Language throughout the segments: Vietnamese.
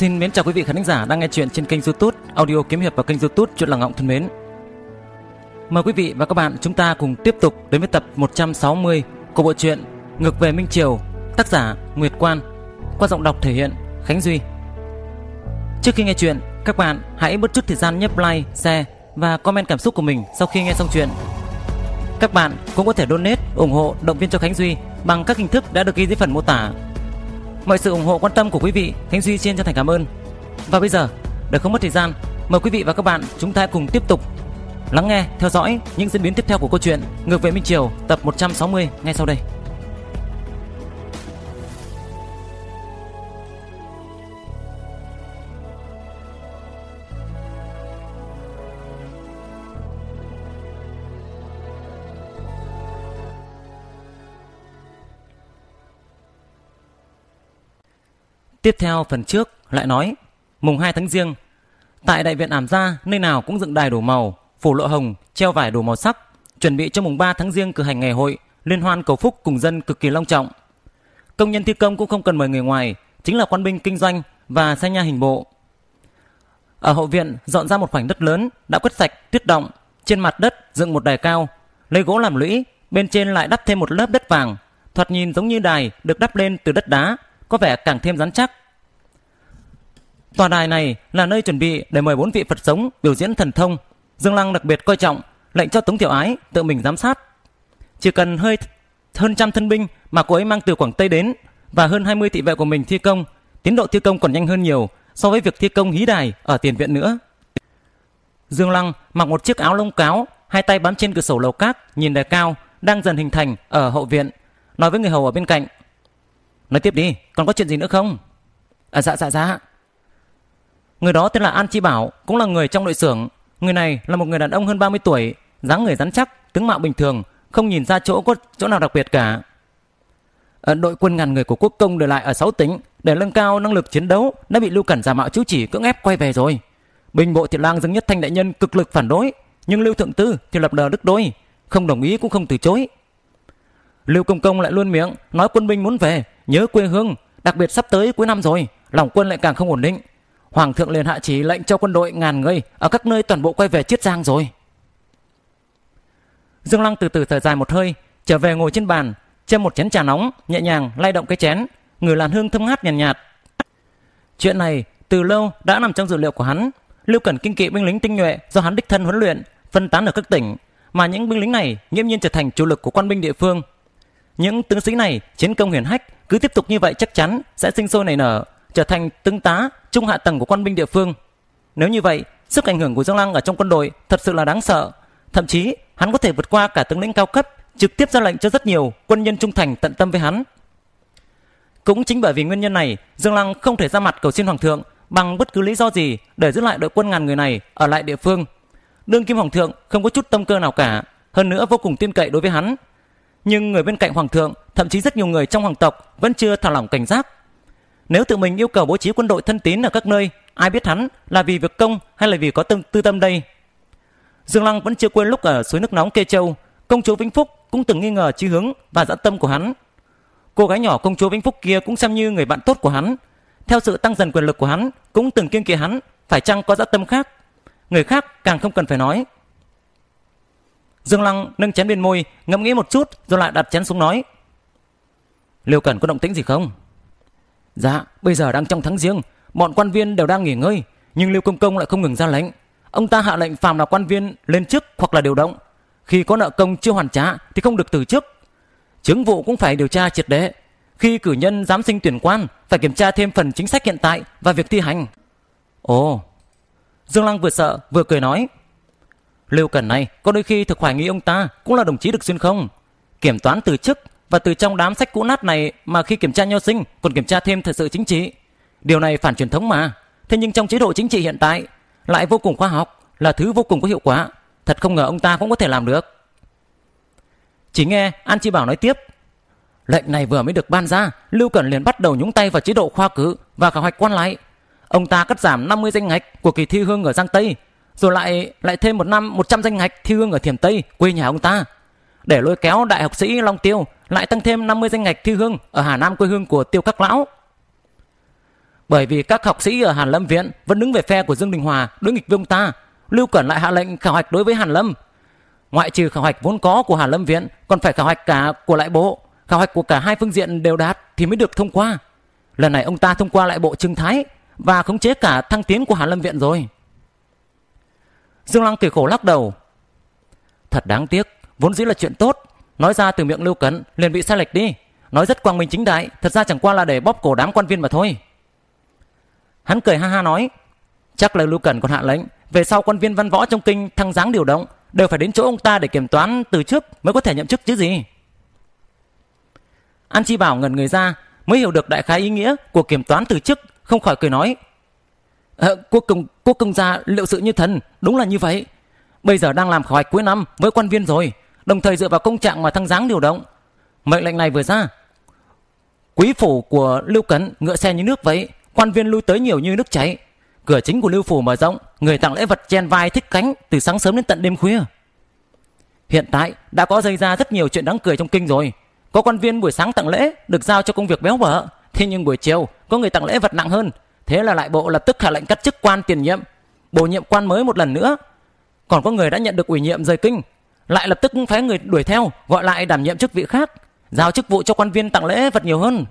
Xin mến chào quý vị khán giả đang nghe chuyện trên kênh YouTube Audio Kiếm hiệp và kênh YouTube Chuyện Làng Ngọng thân mến. Mời quý vị và các bạn chúng ta cùng tiếp tục đến với tập 160 của bộ truyện Ngược về Minh Triều, tác giả Nguyệt Quan, qua giọng đọc thể hiện Khánh Duy. Trước khi nghe chuyện, các bạn hãy bớt chút thời gian nhấp like, share và comment cảm xúc của mình sau khi nghe xong chuyện. Các bạn cũng có thể donate, ủng hộ, động viên cho Khánh Duy bằng các hình thức đã được ghi dưới phần mô tả Mọi sự ủng hộ quan tâm của quý vị Khánh Duy xin chân thành cảm ơn Và bây giờ để không mất thời gian Mời quý vị và các bạn chúng ta cùng tiếp tục Lắng nghe, theo dõi những diễn biến tiếp theo của câu chuyện Ngược về Minh Triều tập 160 ngay sau đây Tiếp theo phần trước lại nói, mùng 2 tháng riêng, tại đại viện ảm gia nơi nào cũng dựng đài đổ màu, phủ lộ hồng, treo vải đổ màu sắc, chuẩn bị cho mùng 3 tháng riêng cử hành ngày hội, liên hoan cầu phúc cùng dân cực kỳ long trọng. Công nhân thi công cũng không cần mời người ngoài, chính là quan binh kinh doanh và xe nhà hình bộ. Ở hậu viện dọn ra một khoảnh đất lớn đã quét sạch, tuyết động, trên mặt đất dựng một đài cao, lấy gỗ làm lũy, bên trên lại đắp thêm một lớp đất vàng, thoạt nhìn giống như đài được đắp lên từ đất đá, có vẻ càng thêm rắn chắc. Tòa đài này là nơi chuẩn bị để mời bốn vị Phật sống biểu diễn thần thông. Dương Lăng đặc biệt coi trọng, lệnh cho Tống Tiểu Ái tự mình giám sát. Chỉ cần hơi hơn trăm thân binh mà cô ấy mang từ Quảng Tây đến và hơn 20 thị vệ của mình thi công, tiến độ thi công còn nhanh hơn nhiều so với việc thi công hí đài ở tiền viện nữa. Dương Lăng mặc một chiếc áo lông cáo, hai tay bám trên cửa sổ lầu cát, nhìn đài cao đang dần hình thành ở hậu viện, nói với người hầu ở bên cạnh. Nói tiếp đi, còn có chuyện gì nữa không? À, dạ dạ dạ, Người đó tên là An Chi Bảo, cũng là người trong đội xưởng. Người này là một người đàn ông hơn 30 tuổi, dáng người rắn chắc, tướng mạo bình thường, không nhìn ra chỗ có chỗ nào đặc biệt cả. Ở ờ, đội quân ngàn người của quốc công để lại ở 6 tỉnh để nâng cao năng lực chiến đấu đã bị Lưu Cẩn giả mạo chú chỉ cưỡng ép quay về rồi. Bình bộ Thiện Lang Dương Nhất Thanh đại nhân cực lực phản đối, nhưng Lưu Thượng Tư thì lập đờ đức đôi, không đồng ý cũng không từ chối. Lưu Công Công lại luôn miệng nói quân binh muốn về, nhớ quê hương, đặc biệt sắp tới cuối năm rồi, lòng quân lại càng không ổn định, Hoàng thượng liền hạ chỉ lệnh cho quân đội ngàn người ở các nơi toàn bộ quay về Chiết Giang rồi. Dương Lăng từ từ thở dài một hơi, trở về ngồi trên bàn, châm một chén trà nóng, nhẹ nhàng lay động cái chén, người làn hương thơm ngát nhàn nhạt, nhạt. Chuyện này từ lâu đã nằm trong dự liệu của hắn. Lưu Cẩn kinh kỵ binh lính tinh nhuệ do hắn đích thân huấn luyện, phân tán ở các tỉnh, mà những binh lính này nghiêm nhiên trở thành chủ lực của quân binh địa phương. Những tướng sĩ này chiến công hiển hách, cứ tiếp tục như vậy chắc chắn sẽ sinh sôi nảy nở, trở thành tướng tá trung hạ tầng của quân binh địa phương. Nếu như vậy, sức ảnh hưởng của Dương Lăng ở trong quân đội thật sự là đáng sợ. Thậm chí, hắn có thể vượt qua cả tướng lĩnh cao cấp, trực tiếp ra lệnh cho rất nhiều quân nhân trung thành tận tâm với hắn. Cũng chính bởi vì nguyên nhân này, Dương Lăng không thể ra mặt cầu xin hoàng thượng bằng bất cứ lý do gì để giữ lại đội quân ngàn người này ở lại địa phương. Đương Kim Hoàng thượng không có chút tâm cơ nào cả, hơn nữa vô cùng tin cậy đối với hắn. Nhưng người bên cạnh hoàng thượng, thậm chí rất nhiều người trong hoàng tộc vẫn chưa thả lỏng cảnh giác nếu tự mình yêu cầu bố trí quân đội thân tín ở các nơi, ai biết hắn là vì việc công hay là vì có tâm tư tâm đây? Dương Lăng vẫn chưa quên lúc ở suối nước nóng Kê Châu, công chúa Vĩnh Phúc cũng từng nghi ngờ chí hướng và dã tâm của hắn. Cô gái nhỏ công chúa Vĩnh Phúc kia cũng xem như người bạn tốt của hắn. Theo sự tăng dần quyền lực của hắn, cũng từng kiêng kỵ hắn, phải chăng có dã tâm khác? Người khác càng không cần phải nói. Dương Lăng nâng chén bên môi, ngẫm nghĩ một chút rồi lại đặt chén xuống nói. Liêu Cẩn có động tĩnh gì không? Dạ, bây giờ đang trong tháng riêng, bọn quan viên đều đang nghỉ ngơi, nhưng Lưu Công Công lại không ngừng ra lệnh. Ông ta hạ lệnh phàm là quan viên lên chức hoặc là điều động. Khi có nợ công chưa hoàn trả thì không được từ chức. Chứng vụ cũng phải điều tra triệt để. Khi cử nhân giám sinh tuyển quan phải kiểm tra thêm phần chính sách hiện tại và việc thi hành. Ồ, Dương Lăng vừa sợ vừa cười nói. Lưu Cần này có đôi khi thực hoài nghi ông ta cũng là đồng chí được xuyên không? Kiểm toán từ chức và từ trong đám sách cũ nát này mà khi kiểm tra nho sinh còn kiểm tra thêm thời sự chính trị. Điều này phản truyền thống mà. Thế nhưng trong chế độ chính trị hiện tại lại vô cùng khoa học, là thứ vô cùng có hiệu quả. Thật không ngờ ông ta cũng có thể làm được. Chỉ nghe An Chi Bảo nói tiếp. Lệnh này vừa mới được ban ra, Lưu Cẩn liền bắt đầu nhúng tay vào chế độ khoa cử và khảo hoạch quan lại. Ông ta cắt giảm 50 danh ngạch của kỳ thi hương ở Giang Tây, rồi lại lại thêm một năm 100 danh ngạch thi hương ở Thiểm Tây, quê nhà ông ta để lôi kéo đại học sĩ Long Tiêu lại tăng thêm 50 danh ngạch thi hương ở Hà Nam quê hương của Tiêu Các Lão. Bởi vì các học sĩ ở Hàn Lâm Viện vẫn đứng về phe của Dương Đình Hòa đối nghịch với ông ta, Lưu Cẩn lại hạ lệnh khảo hạch đối với Hàn Lâm. Ngoại trừ khảo hạch vốn có của Hàn Lâm Viện, còn phải khảo hạch cả của lại bộ, khảo hạch của cả hai phương diện đều đạt thì mới được thông qua. Lần này ông ta thông qua lại bộ Trương Thái và khống chế cả thăng tiến của Hàn Lâm Viện rồi. Dương Lăng cười khổ lắc đầu. Thật đáng tiếc, vốn dĩ là chuyện tốt nói ra từ miệng lưu cấn liền bị sai lệch đi nói rất quang minh chính đại thật ra chẳng qua là để bóp cổ đám quan viên mà thôi hắn cười ha ha nói chắc là lưu cẩn còn hạ lệnh về sau quan viên văn võ trong kinh thăng giáng điều động đều phải đến chỗ ông ta để kiểm toán từ trước mới có thể nhậm chức chứ gì an chi bảo ngẩn người ra mới hiểu được đại khái ý nghĩa của kiểm toán từ chức không khỏi cười nói à, quốc công quốc công gia liệu sự như thần đúng là như vậy bây giờ đang làm khảo hạch cuối năm với quan viên rồi đồng thời dựa vào công trạng mà thăng giáng điều động. Mệnh lệnh này vừa ra, quý phủ của Lưu Cấn ngựa xe như nước vậy, quan viên lui tới nhiều như nước chảy. Cửa chính của Lưu phủ mở rộng, người tặng lễ vật chen vai thích cánh từ sáng sớm đến tận đêm khuya. Hiện tại đã có dây ra rất nhiều chuyện đáng cười trong kinh rồi. Có quan viên buổi sáng tặng lễ được giao cho công việc béo bở, thế nhưng buổi chiều có người tặng lễ vật nặng hơn, thế là lại bộ lập tức hạ lệnh cắt chức quan tiền nhiệm, bổ nhiệm quan mới một lần nữa. Còn có người đã nhận được ủy nhiệm rời kinh, lại lập tức phái người đuổi theo gọi lại đảm nhiệm chức vị khác giao chức vụ cho quan viên tặng lễ vật nhiều hơn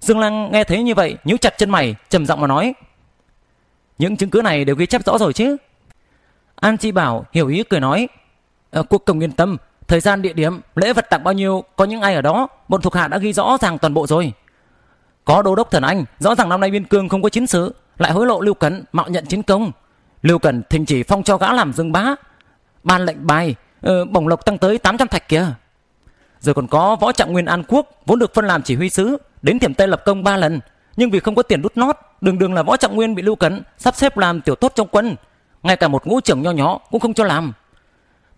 dương lăng nghe thấy như vậy nhíu chặt chân mày trầm giọng mà nói những chứng cứ này đều ghi chép rõ rồi chứ an chi bảo hiểu ý cười nói à, ờ, quốc công yên tâm thời gian địa điểm lễ vật tặng bao nhiêu có những ai ở đó bọn thuộc hạ đã ghi rõ ràng toàn bộ rồi có đô đốc thần anh rõ ràng năm nay biên cương không có chiến sự lại hối lộ lưu cẩn mạo nhận chiến công lưu cẩn thình chỉ phong cho gã làm dương bá ban lệnh bài ờ, bổng lộc tăng tới 800 thạch kìa rồi còn có võ trạng nguyên an quốc vốn được phân làm chỉ huy sứ đến thiểm tây lập công 3 lần nhưng vì không có tiền đút nót đường đường là võ trạng nguyên bị lưu cấn sắp xếp làm tiểu tốt trong quân ngay cả một ngũ trưởng nho nhỏ cũng không cho làm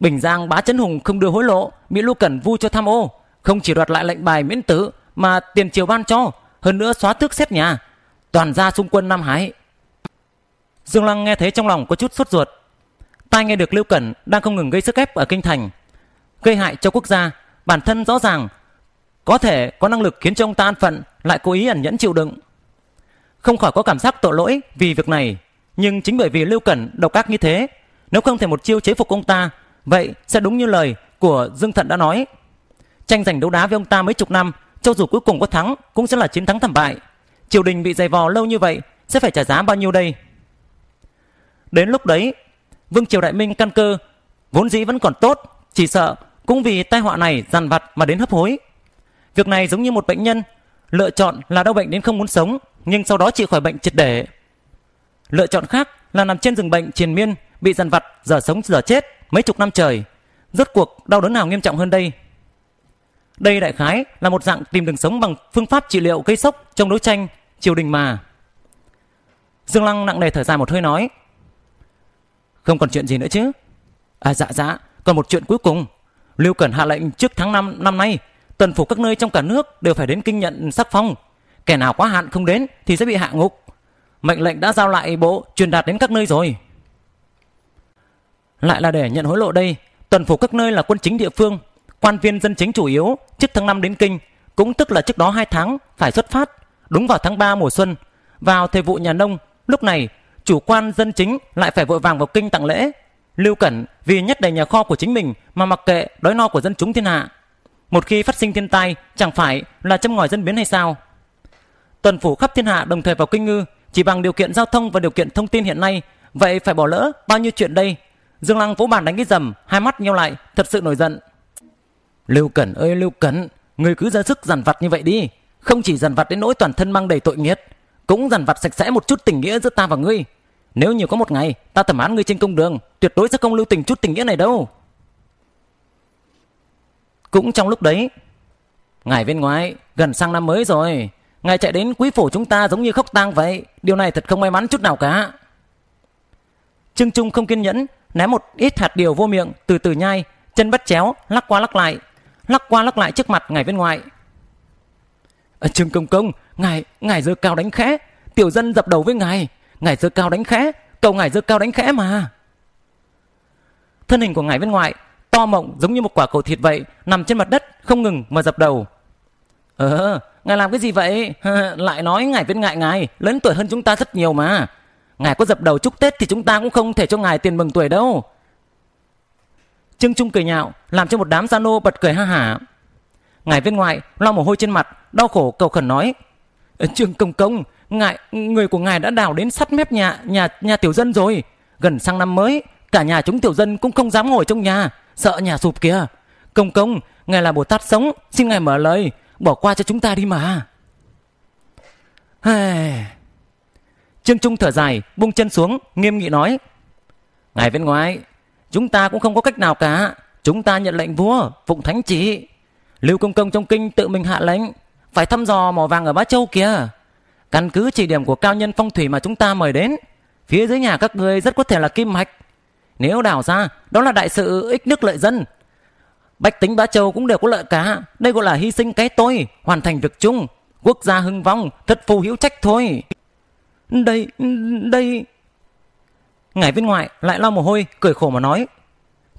bình giang bá chấn hùng không đưa hối lộ bị lưu cẩn vu cho tham ô không chỉ đoạt lại lệnh bài miễn tử mà tiền triều ban cho hơn nữa xóa tước xét nhà toàn ra xung quân nam hải dương lăng nghe thấy trong lòng có chút sốt ruột tai nghe được Lưu Cẩn đang không ngừng gây sức ép ở kinh thành, gây hại cho quốc gia, bản thân rõ ràng có thể có năng lực khiến cho ông ta an phận lại cố ý ẩn nhẫn chịu đựng. Không khỏi có cảm giác tội lỗi vì việc này, nhưng chính bởi vì Lưu Cẩn độc ác như thế, nếu không thể một chiêu chế phục ông ta, vậy sẽ đúng như lời của Dương Thận đã nói. Tranh giành đấu đá với ông ta mấy chục năm, cho dù cuối cùng có thắng cũng sẽ là chiến thắng thảm bại. Triều đình bị dày vò lâu như vậy sẽ phải trả giá bao nhiêu đây? Đến lúc đấy, Vương triều Đại Minh căn cơ vốn dĩ vẫn còn tốt, chỉ sợ cũng vì tai họa này dằn vặt mà đến hấp hối. Việc này giống như một bệnh nhân lựa chọn là đau bệnh đến không muốn sống, nhưng sau đó chịu khỏi bệnh triệt để. Lựa chọn khác là nằm trên giường bệnh triền miên, bị dằn vặt giờ sống giờ chết mấy chục năm trời. Rốt cuộc đau đớn nào nghiêm trọng hơn đây? Đây đại khái là một dạng tìm đường sống bằng phương pháp trị liệu gây sốc trong đấu tranh triều đình mà. Dương Lăng nặng nề thở dài một hơi nói, không còn chuyện gì nữa chứ? À dạ dạ, còn một chuyện cuối cùng. Lưu Cẩn hạ lệnh trước tháng 5 năm nay, tuần phủ các nơi trong cả nước đều phải đến kinh nhận sắc phong. Kẻ nào quá hạn không đến thì sẽ bị hạ ngục. Mệnh lệnh đã giao lại bộ truyền đạt đến các nơi rồi. Lại là để nhận hối lộ đây, tuần phủ các nơi là quân chính địa phương, quan viên dân chính chủ yếu trước tháng 5 đến kinh, cũng tức là trước đó hai tháng phải xuất phát, đúng vào tháng 3 mùa xuân, vào thời vụ nhà nông, lúc này chủ quan dân chính lại phải vội vàng vào kinh tặng lễ. Lưu Cẩn vì nhất đầy nhà kho của chính mình mà mặc kệ đói no của dân chúng thiên hạ. Một khi phát sinh thiên tai, chẳng phải là châm ngòi dân biến hay sao? Tuần phủ khắp thiên hạ đồng thời vào kinh ngư, chỉ bằng điều kiện giao thông và điều kiện thông tin hiện nay, vậy phải bỏ lỡ bao nhiêu chuyện đây? Dương Lăng vỗ bàn đánh cái dầm hai mắt nhau lại, thật sự nổi giận. Lưu Cẩn ơi Lưu Cẩn, người cứ ra sức dằn vặt như vậy đi, không chỉ dằn vặt đến nỗi toàn thân mang đầy tội nghiệt, cũng dằn vặt sạch sẽ một chút tình nghĩa giữa ta và ngươi nếu như có một ngày ta thẩm án ngươi trên công đường tuyệt đối sẽ không lưu tình chút tình nghĩa này đâu cũng trong lúc đấy ngài bên ngoài gần sang năm mới rồi ngài chạy đến quý phủ chúng ta giống như khóc tang vậy điều này thật không may mắn chút nào cả trương trung không kiên nhẫn ném một ít hạt điều vô miệng từ từ nhai chân bắt chéo lắc qua lắc lại lắc qua lắc lại trước mặt ngài bên ngoài à, Trương Công Công Ngài, ngài dơ cao đánh khẽ Tiểu dân dập đầu với ngài Ngài dơ cao đánh khẽ Cầu ngài dơ cao đánh khẽ mà Thân hình của ngài bên ngoài To mộng giống như một quả cầu thịt vậy Nằm trên mặt đất không ngừng mà dập đầu Ờ ngài làm cái gì vậy Lại nói ngài viên ngại ngài Lớn tuổi hơn chúng ta rất nhiều mà Ngài có dập đầu chúc Tết thì chúng ta cũng không thể cho ngài tiền mừng tuổi đâu Trương Trung cười nhạo Làm cho một đám gia nô bật cười ha hả ngài viên ngoại lo mồ hôi trên mặt đau khổ cầu khẩn nói trương công công ngài người của ngài đã đào đến sắt mép nhà nhà nhà tiểu dân rồi gần sang năm mới cả nhà chúng tiểu dân cũng không dám ngồi trong nhà sợ nhà sụp kìa công công ngài là bồ tát sống xin ngài mở lời bỏ qua cho chúng ta đi mà trương trung thở dài buông chân xuống nghiêm nghị nói ngài viên ngoại chúng ta cũng không có cách nào cả chúng ta nhận lệnh vua phụng thánh chỉ Lưu Công Công trong kinh tự mình hạ lệnh Phải thăm dò mỏ vàng ở Bá Châu kìa Căn cứ chỉ điểm của cao nhân phong thủy mà chúng ta mời đến Phía dưới nhà các ngươi rất có thể là kim mạch Nếu đào ra Đó là đại sự ích nước lợi dân Bách tính Bá Châu cũng đều có lợi cả Đây gọi là hy sinh cái tôi Hoàn thành việc chung Quốc gia hưng vong Thất phu hữu trách thôi Đây, đây ngài bên ngoài lại lau mồ hôi Cười khổ mà nói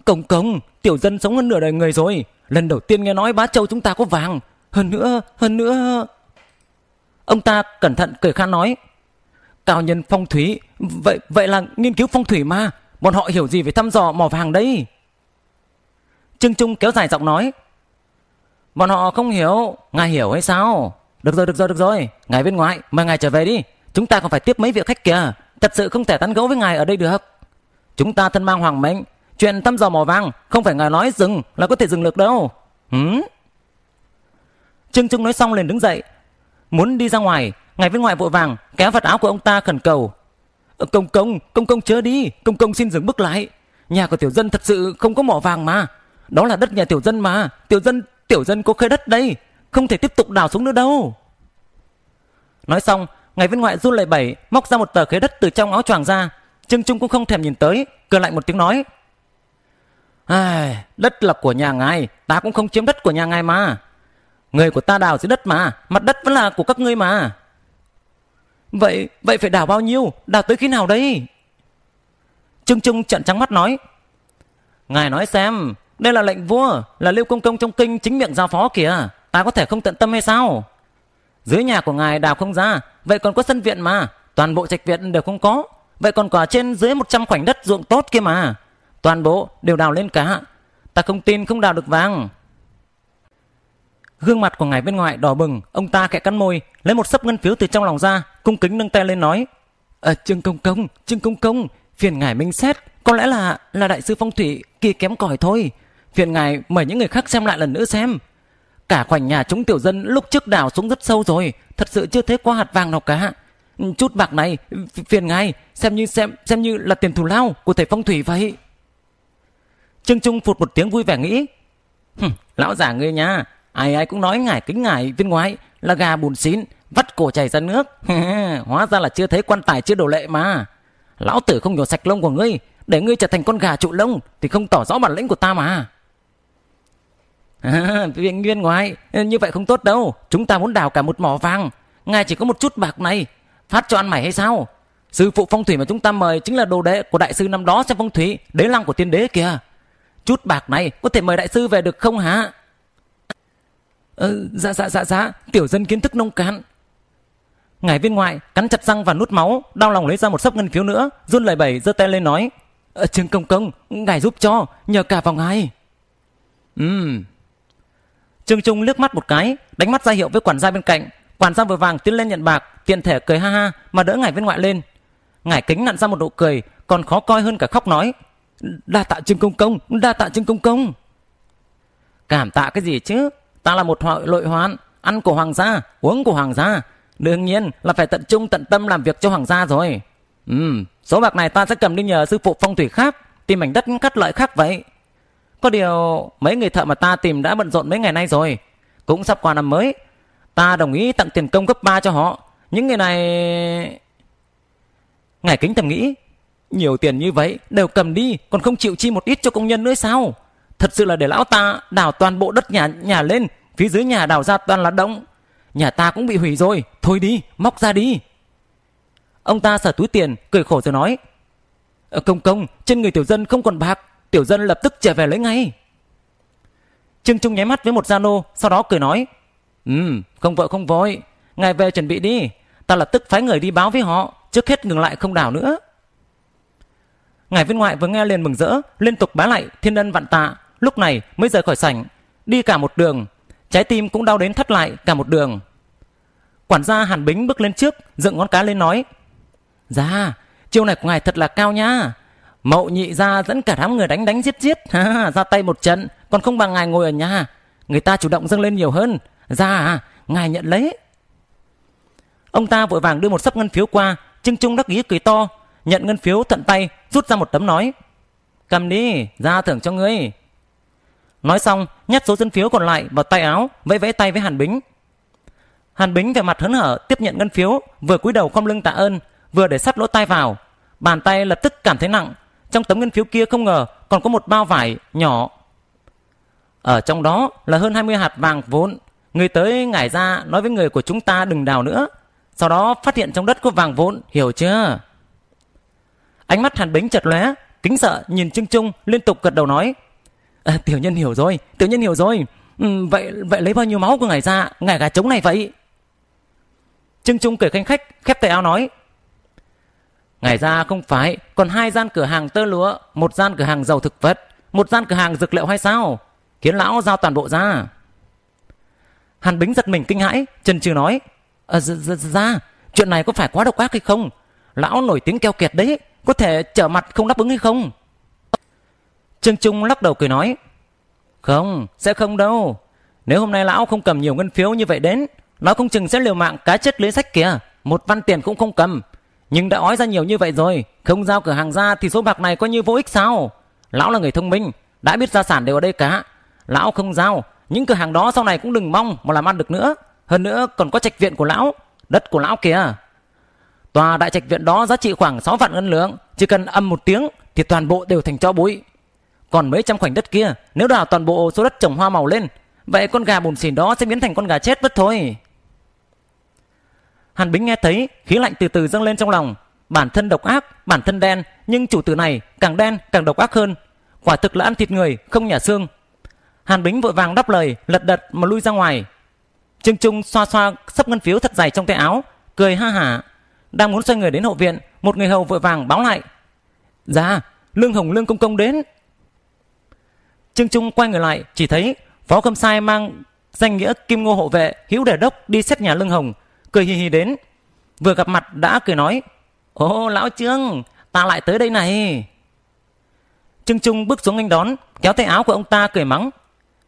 Công công Tiểu dân sống hơn nửa đời người rồi lần đầu tiên nghe nói bá châu chúng ta có vàng hơn nữa hơn nữa ông ta cẩn thận cười khan nói cao nhân phong thủy vậy vậy là nghiên cứu phong thủy mà bọn họ hiểu gì về thăm dò mỏ vàng đây trương trung kéo dài giọng nói bọn họ không hiểu ngài hiểu hay sao được rồi được rồi được rồi ngài bên ngoài mời ngài trở về đi chúng ta còn phải tiếp mấy việc khách kìa thật sự không thể tán gẫu với ngài ở đây được chúng ta thân mang hoàng mệnh Chuyện thăm dò mỏ vàng không phải ngài nói dừng là có thể dừng được đâu. Hử? Trương Trung nói xong liền đứng dậy. Muốn đi ra ngoài, ngài viên ngoại vội vàng kéo vật áo của ông ta khẩn cầu. Ờ, công công, công công chớ đi, công công xin dừng bước lại. Nhà của tiểu dân thật sự không có mỏ vàng mà. Đó là đất nhà tiểu dân mà, tiểu dân, tiểu dân có khế đất đây, không thể tiếp tục đào xuống nữa đâu. Nói xong, ngài viên ngoại run lẩy bẩy móc ra một tờ khế đất từ trong áo choàng ra, Trương Trung cũng không thèm nhìn tới, cười lạnh một tiếng nói. Ai, đất là của nhà ngài, ta cũng không chiếm đất của nhà ngài mà. Người của ta đào dưới đất mà, mặt đất vẫn là của các ngươi mà. Vậy, vậy phải đào bao nhiêu, đào tới khi nào đấy? Trưng Trưng trận trắng mắt nói. Ngài nói xem, đây là lệnh vua, là lưu công công trong kinh chính miệng giao phó kìa, ta có thể không tận tâm hay sao? Dưới nhà của ngài đào không ra, vậy còn có sân viện mà, toàn bộ trạch viện đều không có. Vậy còn quả trên dưới 100 khoảnh đất ruộng tốt kia mà, toàn bộ đều đào lên cả ta không tin không đào được vàng gương mặt của ngài bên ngoài đỏ bừng ông ta khẽ cắn môi lấy một sấp ngân phiếu từ trong lòng ra cung kính nâng tay lên nói à, trương công công trương công công phiền ngài minh xét có lẽ là là đại sư phong thủy kỳ kém cỏi thôi phiền ngài mời những người khác xem lại lần nữa xem cả khoảnh nhà chúng tiểu dân lúc trước đào xuống rất sâu rồi thật sự chưa thấy qua hạt vàng nào cả chút bạc này phiền ngài xem như xem xem như là tiền thù lao của thầy phong thủy vậy Trương Trung phụt một tiếng vui vẻ nghĩ. Hừm, lão già ngươi nha, ai ai cũng nói ngài kính ngài viên ngoại là gà bùn xín, vắt cổ chảy ra nước. Hóa ra là chưa thấy quan tài chưa đổ lệ mà. Lão tử không nhổ sạch lông của ngươi, để ngươi trở thành con gà trụ lông thì không tỏ rõ bản lĩnh của ta mà. À, viên nguyên ngoại, như vậy không tốt đâu. Chúng ta muốn đào cả một mỏ vàng. Ngài chỉ có một chút bạc này, phát cho ăn mày hay sao? Sư phụ phong thủy mà chúng ta mời chính là đồ đệ của đại sư năm đó xem phong thủy, đế lăng của tiên đế kìa chút bạc này có thể mời đại sư về được không hả? Ừ, dạ dạ dạ dạ, tiểu dân kiến thức nông cạn. Ngài viên ngoại cắn chặt răng và nút máu, đau lòng lấy ra một sấp ngân phiếu nữa, run lời bẩy giơ tay lên nói: ờ, "Trương công công, ngài giúp cho, nhờ cả vòng ngài." Ừm. Trương Trung liếc mắt một cái, đánh mắt ra hiệu với quản gia bên cạnh, quản gia vừa vàng tiến lên nhận bạc, tiện thể cười ha ha mà đỡ ngài viên ngoại lên. Ngài kính nặn ra một nụ cười, còn khó coi hơn cả khóc nói: Đa tạ Trương Công Công, đa tạ Trương Công Công. Cảm tạ cái gì chứ? Ta là một hội lội hoạn, ăn của hoàng gia, uống của hoàng gia. Đương nhiên là phải tận trung tận tâm làm việc cho hoàng gia rồi. Ừ, số bạc này ta sẽ cầm đi nhờ sư phụ phong thủy khác, tìm mảnh đất cắt lợi khác vậy. Có điều mấy người thợ mà ta tìm đã bận rộn mấy ngày nay rồi. Cũng sắp qua năm mới. Ta đồng ý tặng tiền công gấp 3 cho họ. Những người này... Ngài kính thầm nghĩ nhiều tiền như vậy đều cầm đi Còn không chịu chi một ít cho công nhân nữa sao Thật sự là để lão ta đào toàn bộ đất nhà nhà lên Phía dưới nhà đào ra toàn là động Nhà ta cũng bị hủy rồi Thôi đi móc ra đi Ông ta sở túi tiền cười khổ rồi nói ờ, Công công trên người tiểu dân không còn bạc Tiểu dân lập tức trở về lấy ngay Trương Trung nháy mắt với một Zalo Sau đó cười nói Ừ không vợ không vội Ngài về chuẩn bị đi Ta lập tức phái người đi báo với họ Trước hết ngừng lại không đảo nữa Ngài viên ngoại vừa nghe liền mừng rỡ, liên tục bá lại thiên ân vạn tạ, lúc này mới rời khỏi sảnh, đi cả một đường, trái tim cũng đau đến thắt lại cả một đường. Quản gia Hàn Bính bước lên trước, dựng ngón cá lên nói: "Ra, dạ, chiêu này của ngài thật là cao nhá. Mậu nhị gia dẫn cả đám người đánh đánh giết giết, ha, ra tay một trận, còn không bằng ngài ngồi ở nhà, người ta chủ động dâng lên nhiều hơn. Ra dạ, ngài nhận lấy." Ông ta vội vàng đưa một sấp ngân phiếu qua, Trưng Trung đắc ý cười to, nhận ngân phiếu tận tay rút ra một tấm nói cầm đi ra thưởng cho ngươi nói xong nhét số dân phiếu còn lại vào tay áo vẫy vẫy tay với hàn bính hàn bính về mặt hớn hở tiếp nhận ngân phiếu vừa cúi đầu khom lưng tạ ơn vừa để sắt lỗ tai vào bàn tay lập tức cảm thấy nặng trong tấm ngân phiếu kia không ngờ còn có một bao vải nhỏ ở trong đó là hơn 20 hạt vàng vốn người tới ngải ra nói với người của chúng ta đừng đào nữa sau đó phát hiện trong đất có vàng vốn hiểu chưa Ánh mắt Hàn Bính chật lóe, kính sợ nhìn Trưng Trung liên tục gật đầu nói: à, "Tiểu nhân hiểu rồi, tiểu nhân hiểu rồi. Ừ, vậy vậy lấy bao nhiêu máu của ngài ra, ngài gà trống này vậy?" Trưng Trung cười khanh khách, khép tay áo nói: "Ngài ra không phải còn hai gian cửa hàng tơ lúa, một gian cửa hàng dầu thực vật, một gian cửa hàng dược liệu hay sao? Kiến lão giao toàn bộ ra." Hàn Bính giật mình kinh hãi, chần chừ nói: ra, ờ, dạ, dạ, dạ, chuyện này có phải quá độc ác hay không? Lão nổi tiếng keo kiệt đấy, có thể trở mặt không đáp ứng hay không trương trung lắc đầu cười nói không sẽ không đâu nếu hôm nay lão không cầm nhiều ngân phiếu như vậy đến nó không chừng sẽ liều mạng cá chết lưới sách kìa một văn tiền cũng không cầm nhưng đã ói ra nhiều như vậy rồi không giao cửa hàng ra thì số bạc này coi như vô ích sao lão là người thông minh đã biết gia sản đều ở đây cả lão không giao những cửa hàng đó sau này cũng đừng mong mà làm ăn được nữa hơn nữa còn có trạch viện của lão đất của lão kìa tòa đại trạch viện đó giá trị khoảng 6 vạn ngân lượng chỉ cần âm một tiếng thì toàn bộ đều thành cho bụi. Còn mấy trăm khoảnh đất kia, nếu đào toàn bộ số đất trồng hoa màu lên, vậy con gà bùn xỉn đó sẽ biến thành con gà chết mất thôi. Hàn Bính nghe thấy, khí lạnh từ từ dâng lên trong lòng. Bản thân độc ác, bản thân đen, nhưng chủ tử này càng đen càng độc ác hơn. Quả thực là ăn thịt người, không nhả xương. Hàn Bính vội vàng đáp lời, lật đật mà lui ra ngoài. Trương Trung xoa xoa sắp ngân phiếu thật dày trong tay áo, cười ha hả đang muốn xoay người đến hậu viện một người hầu vội vàng báo lại dạ lương hồng lương công công đến trương trung quay người lại chỉ thấy phó khâm sai mang danh nghĩa kim ngô hộ vệ hữu đề đốc đi xét nhà lương hồng cười hì hì đến vừa gặp mặt đã cười nói ô lão trương ta lại tới đây này trương trung bước xuống anh đón kéo tay áo của ông ta cười mắng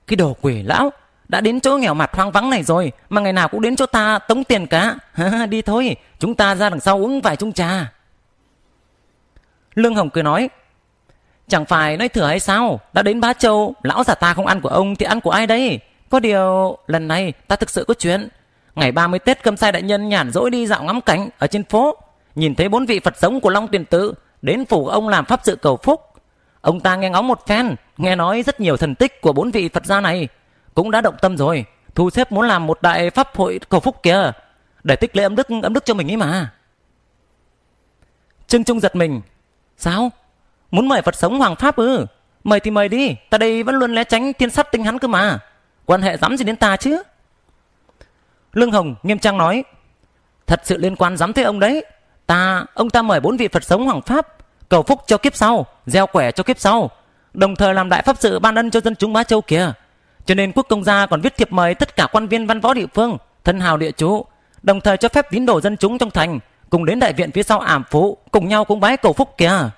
cái đồ quỷ lão đã đến chỗ nghèo mặt hoang vắng này rồi mà ngày nào cũng đến chỗ ta tống tiền cá đi thôi chúng ta ra đằng sau uống vài chung trà lương hồng cười nói chẳng phải nói thừa hay sao đã đến bá châu lão già ta không ăn của ông thì ăn của ai đấy có điều lần này ta thực sự có chuyện ngày 30 tết cầm sai đại nhân nhàn rỗi đi dạo ngắm cảnh ở trên phố nhìn thấy bốn vị phật sống của long tiền tự đến phủ ông làm pháp sự cầu phúc ông ta nghe ngóng một phen nghe nói rất nhiều thần tích của bốn vị phật gia này cũng đã động tâm rồi thu xếp muốn làm một đại pháp hội cầu phúc kìa để tích lễ ấm đức ấm đức cho mình ấy mà trương trung giật mình sao muốn mời phật sống hoàng pháp ư mời thì mời đi ta đây vẫn luôn né tránh thiên sát tinh hắn cơ mà quan hệ dám gì đến ta chứ lương hồng nghiêm trang nói thật sự liên quan dám thế ông đấy ta ông ta mời bốn vị phật sống hoàng pháp cầu phúc cho kiếp sau gieo quẻ cho kiếp sau đồng thời làm đại pháp sự ban ân cho dân chúng bá châu kìa cho nên quốc công gia còn viết thiệp mời tất cả quan viên văn võ địa phương, thân hào địa chủ, đồng thời cho phép tín đồ dân chúng trong thành cùng đến đại viện phía sau ảm phú cùng nhau cúng bái cầu phúc kìa.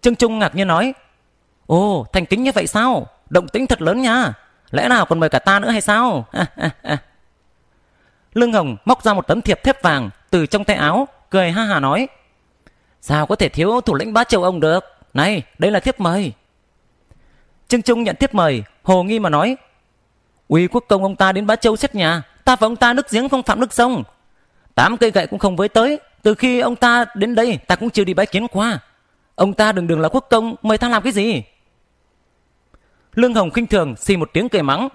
Trương Trung ngạc nhiên nói, Ồ, thành kính như vậy sao? Động tĩnh thật lớn nha. Lẽ nào còn mời cả ta nữa hay sao? Lương Hồng móc ra một tấm thiệp thép vàng từ trong tay áo, cười ha hà nói. Sao có thể thiếu thủ lĩnh bá châu ông được? Này, đây là thiếp mời. Trương Trung nhận tiếp mời, hồ nghi mà nói. Uy quốc công ông ta đến Bá Châu xét nhà, ta và ông ta nước giếng không phạm nước sông. Tám cây gậy cũng không với tới, từ khi ông ta đến đây ta cũng chưa đi bái kiến qua. Ông ta đừng đừng là quốc công, mời ta làm cái gì? Lương Hồng khinh thường xì một tiếng cười mắng.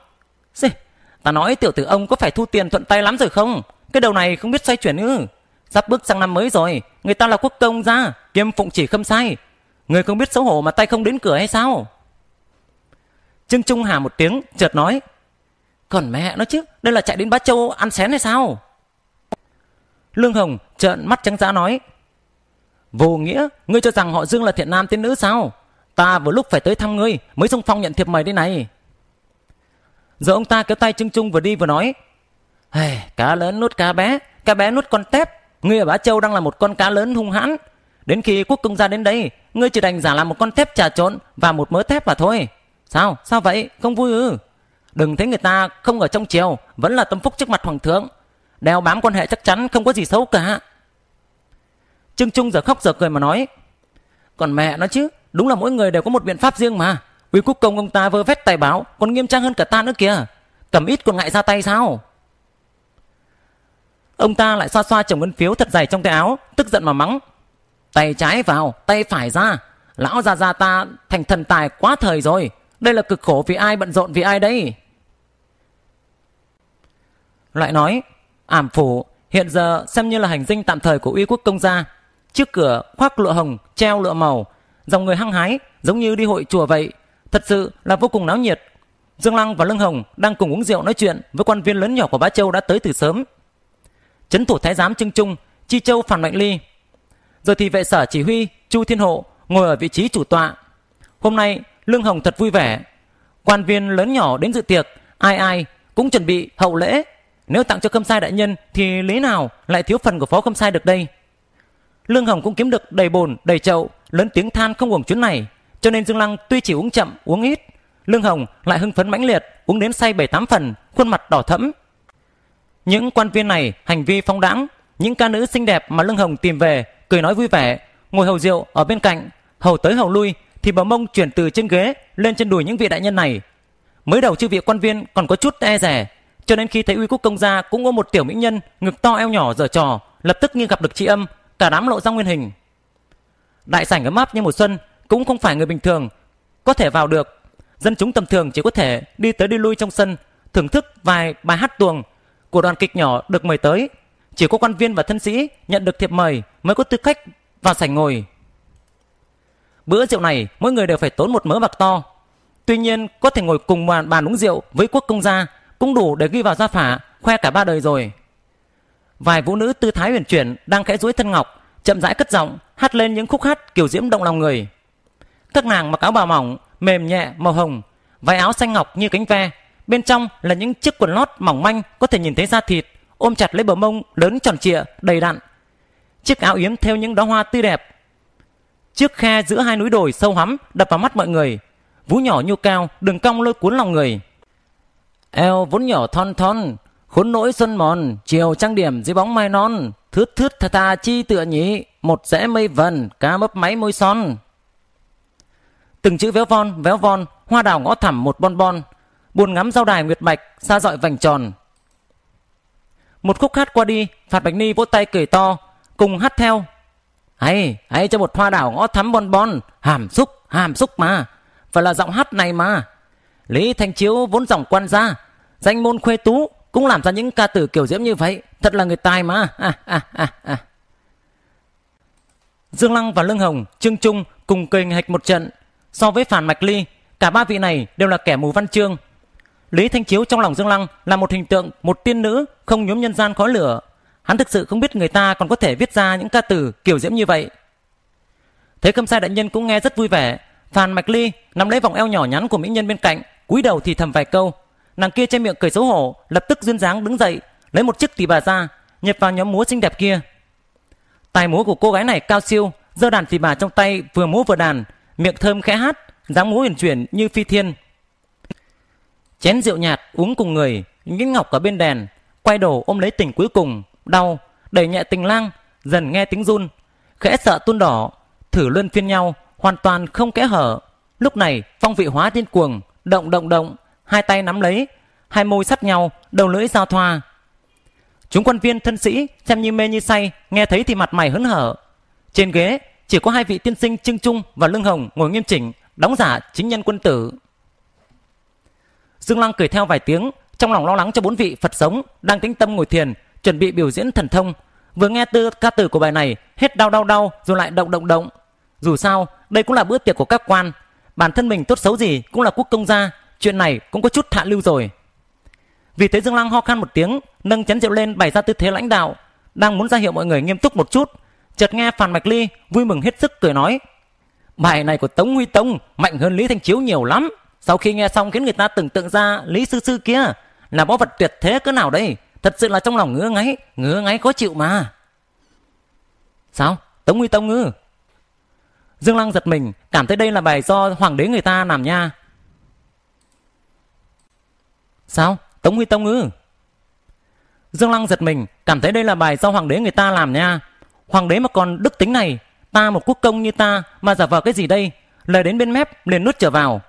Xì, ta nói tiểu tử ông có phải thu tiền thuận tay lắm rồi không? Cái đầu này không biết xoay chuyển ư? Sắp bước sang năm mới rồi, người ta là quốc công ra, kiêm phụng chỉ không sai. Người không biết xấu hổ mà tay không đến cửa hay sao? Trưng Trung Hà một tiếng chợt nói Còn mẹ nó chứ Đây là chạy đến Bá Châu ăn xén hay sao Lương Hồng trợn mắt trắng dã nói Vô nghĩa Ngươi cho rằng họ Dương là thiện nam tiên nữ sao Ta vừa lúc phải tới thăm ngươi Mới xung phong nhận thiệp mời đây này Giờ ông ta kéo tay Trưng Trung vừa đi vừa nói hey, Cá lớn nuốt cá bé Cá bé nuốt con tép Ngươi ở Bá Châu đang là một con cá lớn hung hãn Đến khi quốc công gia đến đây Ngươi chỉ đành giả làm một con tép trà trộn Và một mớ tép mà thôi Sao? Sao vậy? Không vui ư? Đừng thấy người ta không ở trong chiều vẫn là tâm phúc trước mặt hoàng thượng. Đeo bám quan hệ chắc chắn không có gì xấu cả. Trương Trung giờ khóc giờ cười mà nói. Còn mẹ nó chứ, đúng là mỗi người đều có một biện pháp riêng mà. Quý quốc công ông ta vơ vét tài báo, còn nghiêm trang hơn cả ta nữa kìa. Cầm ít còn ngại ra tay sao? Ông ta lại xoa xoa chồng ngân phiếu thật dày trong tay áo, tức giận mà mắng. Tay trái vào, tay phải ra. Lão già già ta thành thần tài quá thời rồi, đây là cực khổ vì ai bận rộn vì ai đây? Lại nói, ảm phủ hiện giờ xem như là hành dinh tạm thời của uy quốc công gia. Trước cửa khoác lụa hồng, treo lụa màu, dòng người hăng hái giống như đi hội chùa vậy. Thật sự là vô cùng náo nhiệt. Dương Lăng và Lương Hồng đang cùng uống rượu nói chuyện với quan viên lớn nhỏ của Bá Châu đã tới từ sớm. Chấn thủ thái giám Trưng Trung, Chi Châu Phản Mạnh Ly. Rồi thì vệ sở chỉ huy Chu Thiên Hộ ngồi ở vị trí chủ tọa. Hôm nay Lương Hồng thật vui vẻ. Quan viên lớn nhỏ đến dự tiệc, ai ai cũng chuẩn bị hậu lễ. Nếu tặng cho Khâm Sai đại nhân thì lý nào lại thiếu phần của Phó Khâm Sai được đây? Lương Hồng cũng kiếm được đầy bồn, đầy chậu, lớn tiếng than không uổng chuyến này. Cho nên Dương Lăng tuy chỉ uống chậm, uống ít, Lương Hồng lại hưng phấn mãnh liệt, uống đến say bảy tám phần, khuôn mặt đỏ thẫm. Những quan viên này hành vi phong đãng, những ca nữ xinh đẹp mà Lương Hồng tìm về, cười nói vui vẻ, ngồi hầu rượu ở bên cạnh, hầu tới hầu lui, thì bờ mông chuyển từ trên ghế lên trên đùi những vị đại nhân này. Mới đầu chư vị quan viên còn có chút e rè cho nên khi thấy uy quốc công gia cũng có một tiểu mỹ nhân ngực to eo nhỏ dở trò, lập tức như gặp được chị âm, cả đám lộ ra nguyên hình. Đại sảnh ấm áp như mùa xuân cũng không phải người bình thường có thể vào được. Dân chúng tầm thường chỉ có thể đi tới đi lui trong sân, thưởng thức vài bài hát tuồng của đoàn kịch nhỏ được mời tới. Chỉ có quan viên và thân sĩ nhận được thiệp mời mới có tư cách vào sảnh ngồi. Bữa rượu này mỗi người đều phải tốn một mớ bạc to. Tuy nhiên có thể ngồi cùng bàn, bàn uống rượu với quốc công gia cũng đủ để ghi vào gia phả khoe cả ba đời rồi. Vài vũ nữ tư thái huyền chuyển đang khẽ duỗi thân ngọc chậm rãi cất giọng hát lên những khúc hát kiểu diễm động lòng người. Các nàng mặc áo bào mỏng mềm nhẹ màu hồng, váy áo xanh ngọc như cánh ve, bên trong là những chiếc quần lót mỏng manh có thể nhìn thấy da thịt ôm chặt lấy bờ mông lớn tròn trịa đầy đặn chiếc áo yếm theo những đóa hoa tươi đẹp Chiếc khe giữa hai núi đồi sâu hắm đập vào mắt mọi người. Vú nhỏ nhô cao, đường cong lôi cuốn lòng người. Eo vốn nhỏ thon thon, khốn nỗi xuân mòn, chiều trang điểm dưới bóng mai non, thướt thướt tha tha chi tựa nhí, một rẽ mây vần, cá mấp máy môi son. Từng chữ véo von, véo von, hoa đào ngõ thẳm một bon bon, buồn ngắm giao đài nguyệt bạch, xa dọi vành tròn. Một khúc hát qua đi, Phạt Bạch Ni vỗ tay cười to, cùng hát theo ấy ấy cho một hoa đảo ngõ thắm bon bon hàm xúc hàm xúc mà phải là giọng hát này mà lý thanh chiếu vốn giọng quan gia danh môn khuê tú cũng làm ra những ca tử kiểu diễm như vậy thật là người tài mà à, à, à, à. dương lăng và lương hồng trương trung cùng cười hạch một trận so với phản mạch ly cả ba vị này đều là kẻ mù văn chương lý thanh chiếu trong lòng dương lăng là một hình tượng một tiên nữ không nhóm nhân gian khói lửa Hắn thực sự không biết người ta còn có thể viết ra những ca từ kiểu diễm như vậy. Thế Khâm Sai đại nhân cũng nghe rất vui vẻ. Phan Mạch Ly nắm lấy vòng eo nhỏ nhắn của mỹ nhân bên cạnh, cúi đầu thì thầm vài câu. Nàng kia che miệng cười xấu hổ, lập tức duyên dáng đứng dậy, lấy một chiếc tỳ bà ra, nhập vào nhóm múa xinh đẹp kia. Tài múa của cô gái này cao siêu, giơ đàn tỳ bà trong tay vừa múa vừa đàn, miệng thơm khẽ hát, dáng múa uyển chuyển như phi thiên. Chén rượu nhạt uống cùng người, Nguyễn Ngọc ở bên đèn, quay đầu ôm lấy tình cuối cùng, đau, đẩy nhẹ tình lang, dần nghe tiếng run, khẽ sợ tuôn đỏ, thử luân phiên nhau, hoàn toàn không kẽ hở. Lúc này, phong vị hóa điên cuồng, động động động, hai tay nắm lấy, hai môi sắt nhau, đầu lưỡi giao thoa. Chúng quan viên thân sĩ, xem như mê như say, nghe thấy thì mặt mày hớn hở. Trên ghế, chỉ có hai vị tiên sinh Trưng Trung và Lương Hồng ngồi nghiêm chỉnh, đóng giả chính nhân quân tử. Dương Lăng cười theo vài tiếng, trong lòng lo lắng cho bốn vị Phật sống đang tĩnh tâm ngồi thiền, chuẩn bị biểu diễn thần thông. Vừa nghe tư ca từ của bài này, hết đau đau đau rồi lại động động động. Dù sao, đây cũng là bữa tiệc của các quan, bản thân mình tốt xấu gì cũng là quốc công gia, chuyện này cũng có chút hạ lưu rồi. Vì thế Dương Lăng ho khan một tiếng, nâng chén rượu lên bày ra tư thế lãnh đạo, đang muốn ra hiệu mọi người nghiêm túc một chút, chợt nghe Phan Mạch Ly vui mừng hết sức cười nói: "Bài này của Tống Huy Tông mạnh hơn Lý Thanh Chiếu nhiều lắm." Sau khi nghe xong khiến người ta tưởng tượng ra Lý sư sư kia là võ vật tuyệt thế cỡ nào đây, thật sự là trong lòng ngứa ngáy ngứa ngáy khó chịu mà sao tống huy tông ư dương lăng giật mình cảm thấy đây là bài do hoàng đế người ta làm nha sao tống huy tông ư dương lăng giật mình cảm thấy đây là bài do hoàng đế người ta làm nha hoàng đế mà còn đức tính này ta một quốc công như ta mà giả vờ cái gì đây lời đến bên mép liền nuốt trở vào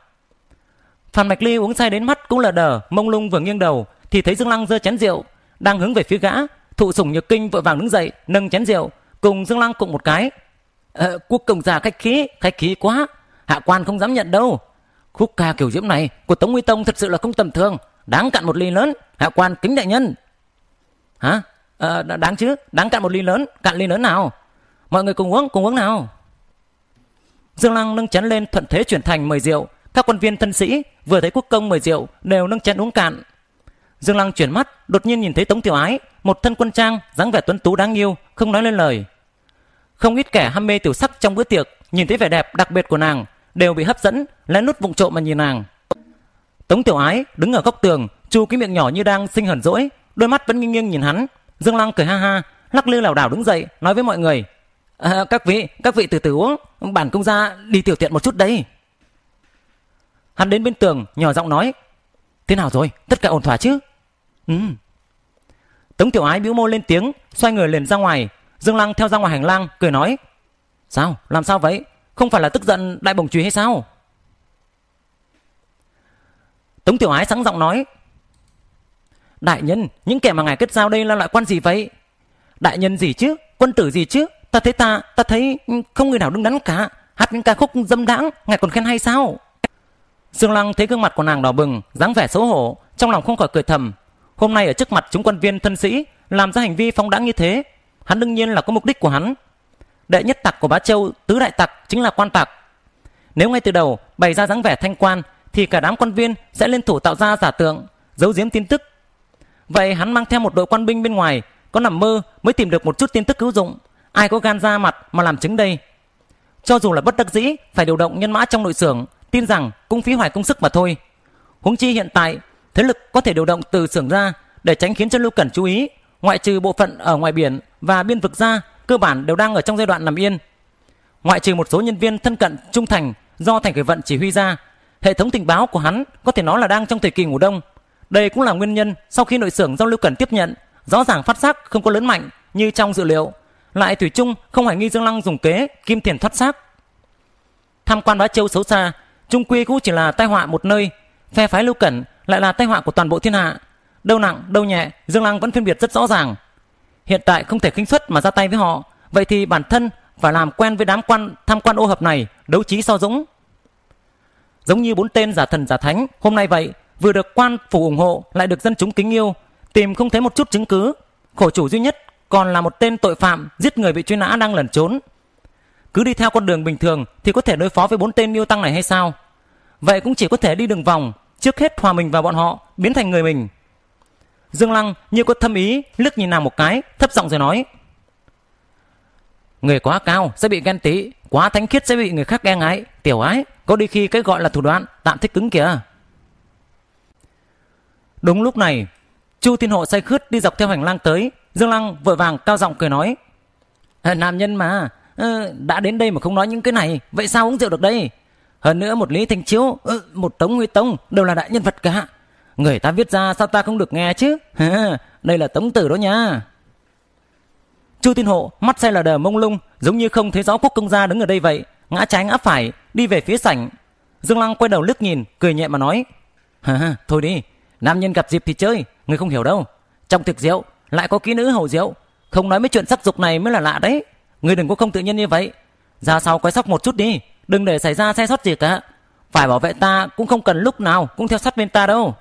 phan mạch ly uống say đến mắt cũng lờ đờ mông lung vừa nghiêng đầu thì thấy dương lăng giơ chén rượu đang hướng về phía gã thụ sủng nhược kinh vội vàng đứng dậy nâng chén rượu cùng dương lăng cụng một cái ờ, quốc công già khách khí khách khí quá hạ quan không dám nhận đâu khúc ca kiểu diễm này của tống uy tông thật sự là không tầm thường đáng cạn một ly lớn hạ quan kính đại nhân hả ờ, đáng chứ đáng cạn một ly lớn cạn ly lớn nào mọi người cùng uống cùng uống nào dương lăng nâng chén lên thuận thế chuyển thành mời rượu các quan viên thân sĩ vừa thấy quốc công mời rượu đều nâng chén uống cạn Dương Lăng chuyển mắt, đột nhiên nhìn thấy Tống Tiểu Ái, một thân quân trang, dáng vẻ tuấn tú đáng yêu, không nói lên lời. Không ít kẻ ham mê tiểu sắc trong bữa tiệc, nhìn thấy vẻ đẹp đặc biệt của nàng, đều bị hấp dẫn, lén nút vụng trộm mà nhìn nàng. Tống Tiểu Ái đứng ở góc tường, chu cái miệng nhỏ như đang sinh hờn dỗi, đôi mắt vẫn nghiêng nghiêng nhìn hắn. Dương Lăng cười ha ha, lắc lư lảo đảo đứng dậy, nói với mọi người: à, "Các vị, các vị từ từ uống, bản công gia đi tiểu tiện một chút đây." Hắn đến bên tường, nhỏ giọng nói: "Thế nào rồi? Tất cả ổn thỏa chứ?" Ừ. Tống Tiểu Ái bĩu môi lên tiếng, xoay người liền ra ngoài. Dương Lăng theo ra ngoài hành lang, cười nói. Sao? Làm sao vậy? Không phải là tức giận đại bổng trùy hay sao? Tống Tiểu Ái sáng giọng nói. Đại nhân, những kẻ mà ngài kết giao đây là loại quan gì vậy? Đại nhân gì chứ? Quân tử gì chứ? Ta thấy ta, ta thấy không người nào đứng đắn cả. Hát những ca khúc dâm đãng, ngài còn khen hay sao? Dương Lăng thấy gương mặt của nàng đỏ bừng, dáng vẻ xấu hổ, trong lòng không khỏi cười thầm, Hôm nay ở trước mặt chúng quan viên thân sĩ làm ra hành vi phóng đãng như thế, hắn đương nhiên là có mục đích của hắn. Đệ nhất tặc của Bá Châu, tứ đại tặc chính là quan tặc. Nếu ngay từ đầu bày ra dáng vẻ thanh quan thì cả đám quan viên sẽ liên thủ tạo ra giả tượng, giấu giếm tin tức. Vậy hắn mang theo một đội quan binh bên ngoài, có nằm mơ mới tìm được một chút tin tức hữu dụng, ai có gan ra mặt mà làm chứng đây. Cho dù là bất đắc dĩ phải điều động nhân mã trong nội xưởng, tin rằng cũng phí hoài công sức mà thôi. Huống chi hiện tại thế lực có thể điều động từ xưởng ra để tránh khiến cho Lưu Cẩn chú ý, ngoại trừ bộ phận ở ngoài biển và biên vực ra, cơ bản đều đang ở trong giai đoạn nằm yên. Ngoại trừ một số nhân viên thân cận trung thành do Thành Khởi Vận chỉ huy ra, hệ thống tình báo của hắn có thể nói là đang trong thời kỳ ngủ đông. Đây cũng là nguyên nhân sau khi nội xưởng do Lưu Cẩn tiếp nhận, rõ ràng phát sắc không có lớn mạnh như trong dự liệu, lại thủy chung không hoài nghi Dương Lăng dùng kế kim tiền thoát xác. Tham quan bá châu xấu xa, trung quy cũng chỉ là tai họa một nơi. Phe phái Lưu Cẩn lại là tai họa của toàn bộ thiên hạ đâu nặng đâu nhẹ dương lăng vẫn phân biệt rất rõ ràng hiện tại không thể khinh suất mà ra tay với họ vậy thì bản thân phải làm quen với đám quan tham quan ô hợp này đấu trí so dũng giống như bốn tên giả thần giả thánh hôm nay vậy vừa được quan phủ ủng hộ lại được dân chúng kính yêu tìm không thấy một chút chứng cứ khổ chủ duy nhất còn là một tên tội phạm giết người bị truy nã đang lẩn trốn cứ đi theo con đường bình thường thì có thể đối phó với bốn tên yêu tăng này hay sao vậy cũng chỉ có thể đi đường vòng trước hết hòa mình vào bọn họ, biến thành người mình. Dương Lăng như có thâm ý, lướt nhìn nàng một cái, thấp giọng rồi nói. Người quá cao sẽ bị ghen tí, quá thánh khiết sẽ bị người khác e ghen ái, tiểu ái, có đi khi cái gọi là thủ đoạn tạm thích cứng kìa. Đúng lúc này, Chu Thiên Hộ say khướt đi dọc theo hành lang tới, Dương Lăng vội vàng cao giọng cười nói. À, nam nhân mà, ờ, đã đến đây mà không nói những cái này, vậy sao uống rượu được đây? Hơn nữa một Lý Thanh Chiếu, ừ, một Tống Huy Tông đều là đại nhân vật cả. Người ta viết ra sao ta không được nghe chứ? đây là Tống Tử đó nha. Chu Tiên Hộ mắt say là đờ mông lung, giống như không thấy rõ quốc công gia đứng ở đây vậy, ngã trái ngã phải, đi về phía sảnh. Dương Lăng quay đầu lướt nhìn, cười nhẹ mà nói. thôi đi, nam nhân gặp dịp thì chơi, người không hiểu đâu. Trong thực rượu, lại có kỹ nữ hầu rượu. Không nói mấy chuyện sắc dục này mới là lạ đấy. Người đừng có không tự nhiên như vậy. Ra sau quay sóc một chút đi, đừng để xảy ra sai sót gì cả phải bảo vệ ta cũng không cần lúc nào cũng theo sát bên ta đâu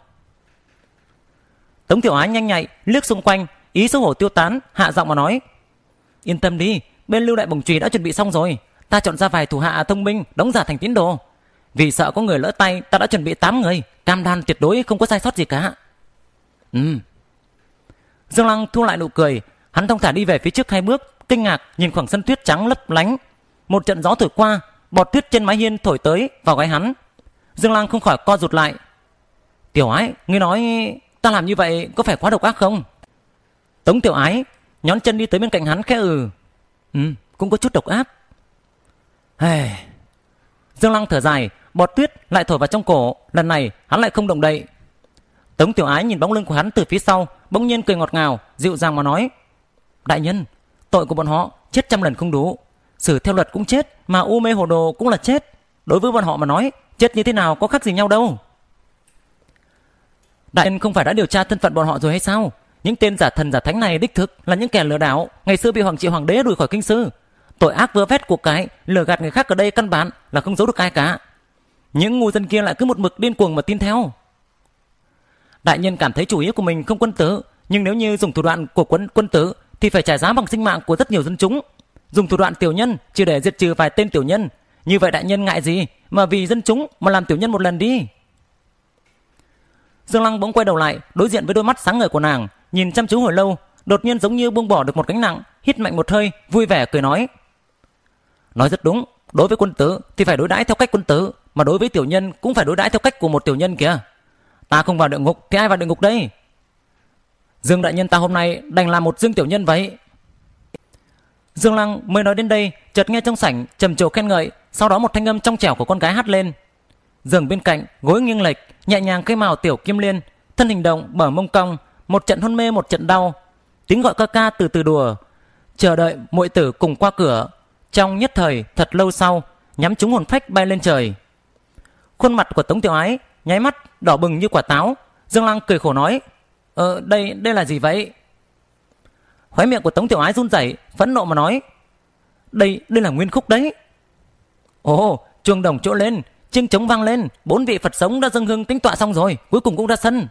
tống tiểu ái nhanh nhạy liếc xung quanh ý xấu hổ tiêu tán hạ giọng mà nói yên tâm đi bên lưu đại bồng trì đã chuẩn bị xong rồi ta chọn ra vài thủ hạ thông minh đóng giả thành tín đồ vì sợ có người lỡ tay ta đã chuẩn bị 8 người cam đoan tuyệt đối không có sai sót gì cả ừ dương lăng thu lại nụ cười hắn thông thả đi về phía trước hai bước kinh ngạc nhìn khoảng sân tuyết trắng lấp lánh một trận gió thổi qua bọt tuyết trên mái hiên thổi tới vào gáy hắn dương lang không khỏi co rụt lại tiểu ái ngươi nói ta làm như vậy có phải quá độc ác không tống tiểu ái nhón chân đi tới bên cạnh hắn khẽ ừ ừ cũng có chút độc ác hey. dương lang thở dài bọt tuyết lại thổi vào trong cổ lần này hắn lại không động đậy tống tiểu ái nhìn bóng lưng của hắn từ phía sau bỗng nhiên cười ngọt ngào dịu dàng mà nói đại nhân tội của bọn họ chết trăm lần không đủ xử theo luật cũng chết mà u mê hồ đồ cũng là chết đối với bọn họ mà nói chết như thế nào có khác gì nhau đâu đại nhân không phải đã điều tra thân phận bọn họ rồi hay sao những tên giả thần giả thánh này đích thực là những kẻ lừa đảo ngày xưa bị hoàng trị hoàng đế đuổi khỏi kinh sư tội ác vừa vét của cái lừa gạt người khác ở đây căn bản là không giấu được ai cả những ngu dân kia lại cứ một mực điên cuồng mà tin theo đại nhân cảm thấy chủ ý của mình không quân tử nhưng nếu như dùng thủ đoạn của quân quân tử thì phải trả giá bằng sinh mạng của rất nhiều dân chúng dùng thủ đoạn tiểu nhân chỉ để diệt trừ vài tên tiểu nhân như vậy đại nhân ngại gì mà vì dân chúng mà làm tiểu nhân một lần đi dương lăng bỗng quay đầu lại đối diện với đôi mắt sáng ngời của nàng nhìn chăm chú hồi lâu đột nhiên giống như buông bỏ được một gánh nặng hít mạnh một hơi vui vẻ cười nói nói rất đúng đối với quân tử thì phải đối đãi theo cách quân tử mà đối với tiểu nhân cũng phải đối đãi theo cách của một tiểu nhân kìa ta không vào địa ngục thì ai vào địa ngục đây dương đại nhân ta hôm nay đành làm một dương tiểu nhân vậy Dương Lăng mới nói đến đây, chợt nghe trong sảnh trầm trồ khen ngợi, sau đó một thanh âm trong trẻo của con gái hát lên. Giường bên cạnh, gối nghiêng lệch, nhẹ nhàng cây màu tiểu kim liên, thân hình động bở mông cong, một trận hôn mê một trận đau. Tiếng gọi ca ca từ từ đùa, chờ đợi muội tử cùng qua cửa. Trong nhất thời thật lâu sau, nhắm chúng hồn phách bay lên trời. Khuôn mặt của Tống Tiểu Ái nháy mắt đỏ bừng như quả táo, Dương Lăng cười khổ nói: "Ờ đây đây là gì vậy?" Khóe miệng của Tống Tiểu Ái run rẩy, phẫn nộ mà nói. Đây, đây là nguyên khúc đấy. Ồ, chuông đồng chỗ lên, chiêng trống vang lên, bốn vị Phật sống đã dâng hương tính tọa xong rồi, cuối cùng cũng ra sân.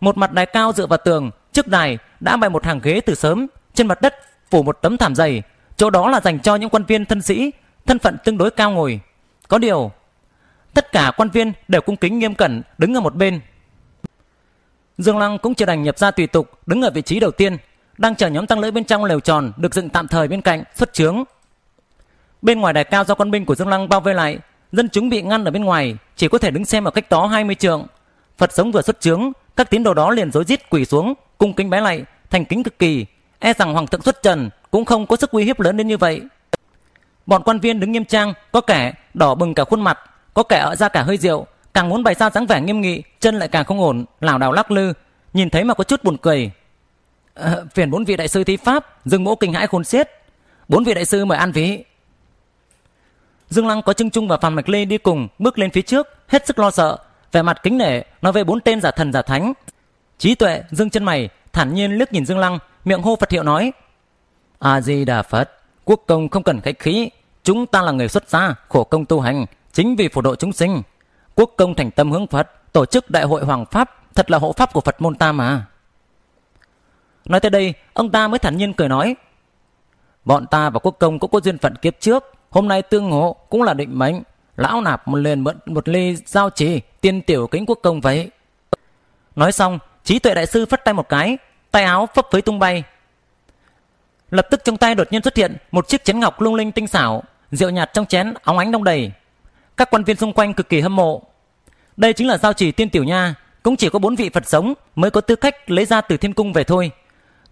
Một mặt đài cao dựa vào tường, trước đài đã bày một hàng ghế từ sớm, trên mặt đất phủ một tấm thảm dày, chỗ đó là dành cho những quan viên thân sĩ, thân phận tương đối cao ngồi. Có điều, tất cả quan viên đều cung kính nghiêm cẩn đứng ở một bên. Dương Lăng cũng chưa đành nhập ra tùy tục, đứng ở vị trí đầu tiên, đang chờ nhóm tăng lữ bên trong lều tròn được dựng tạm thời bên cạnh xuất chướng. Bên ngoài đài cao do quân binh của Dương Lăng bao vây lại, dân chúng bị ngăn ở bên ngoài, chỉ có thể đứng xem ở cách đó 20 trượng. Phật sống vừa xuất chướng, các tín đồ đó liền rối rít quỳ xuống, cung kính bé lạy, thành kính cực kỳ, e rằng hoàng thượng xuất trần cũng không có sức uy hiếp lớn đến như vậy. Bọn quan viên đứng nghiêm trang, có kẻ đỏ bừng cả khuôn mặt, có kẻ ở ra cả hơi rượu, Càng muốn bày ra dáng vẻ nghiêm nghị, chân lại càng không ổn, lảo đảo lắc lư, nhìn thấy mà có chút buồn cười. À, phiền bốn vị đại sư thi pháp, Dương Mỗ kinh hãi khôn xiết. Bốn vị đại sư mời an vị Dương Lăng có Trưng Trung và Phạm Mạch Lê đi cùng, bước lên phía trước, hết sức lo sợ, vẻ mặt kính nể, nói về bốn tên giả thần giả thánh. Trí tuệ, Dương chân mày, thản nhiên liếc nhìn Dương Lăng, miệng hô Phật hiệu nói. A-di-đà Phật, quốc công không cần khách khí, chúng ta là người xuất gia, khổ công tu hành, chính vì phổ độ chúng sinh quốc công thành tâm hướng Phật, tổ chức đại hội hoàng pháp, thật là hộ pháp của Phật môn ta mà. Nói tới đây, ông ta mới thản nhiên cười nói, bọn ta và quốc công cũng có duyên phận kiếp trước, hôm nay tương ngộ cũng là định mệnh, lão nạp một liền mượn một ly giao trì, tiên tiểu kính quốc công vậy. Nói xong, trí tuệ đại sư phất tay một cái, tay áo phấp phới tung bay. Lập tức trong tay đột nhiên xuất hiện một chiếc chén ngọc lung linh tinh xảo, rượu nhạt trong chén óng ánh đông đầy, các quan viên xung quanh cực kỳ hâm mộ. Đây chính là giao chỉ tiên tiểu nha, cũng chỉ có bốn vị Phật sống mới có tư cách lấy ra từ thiên cung về thôi.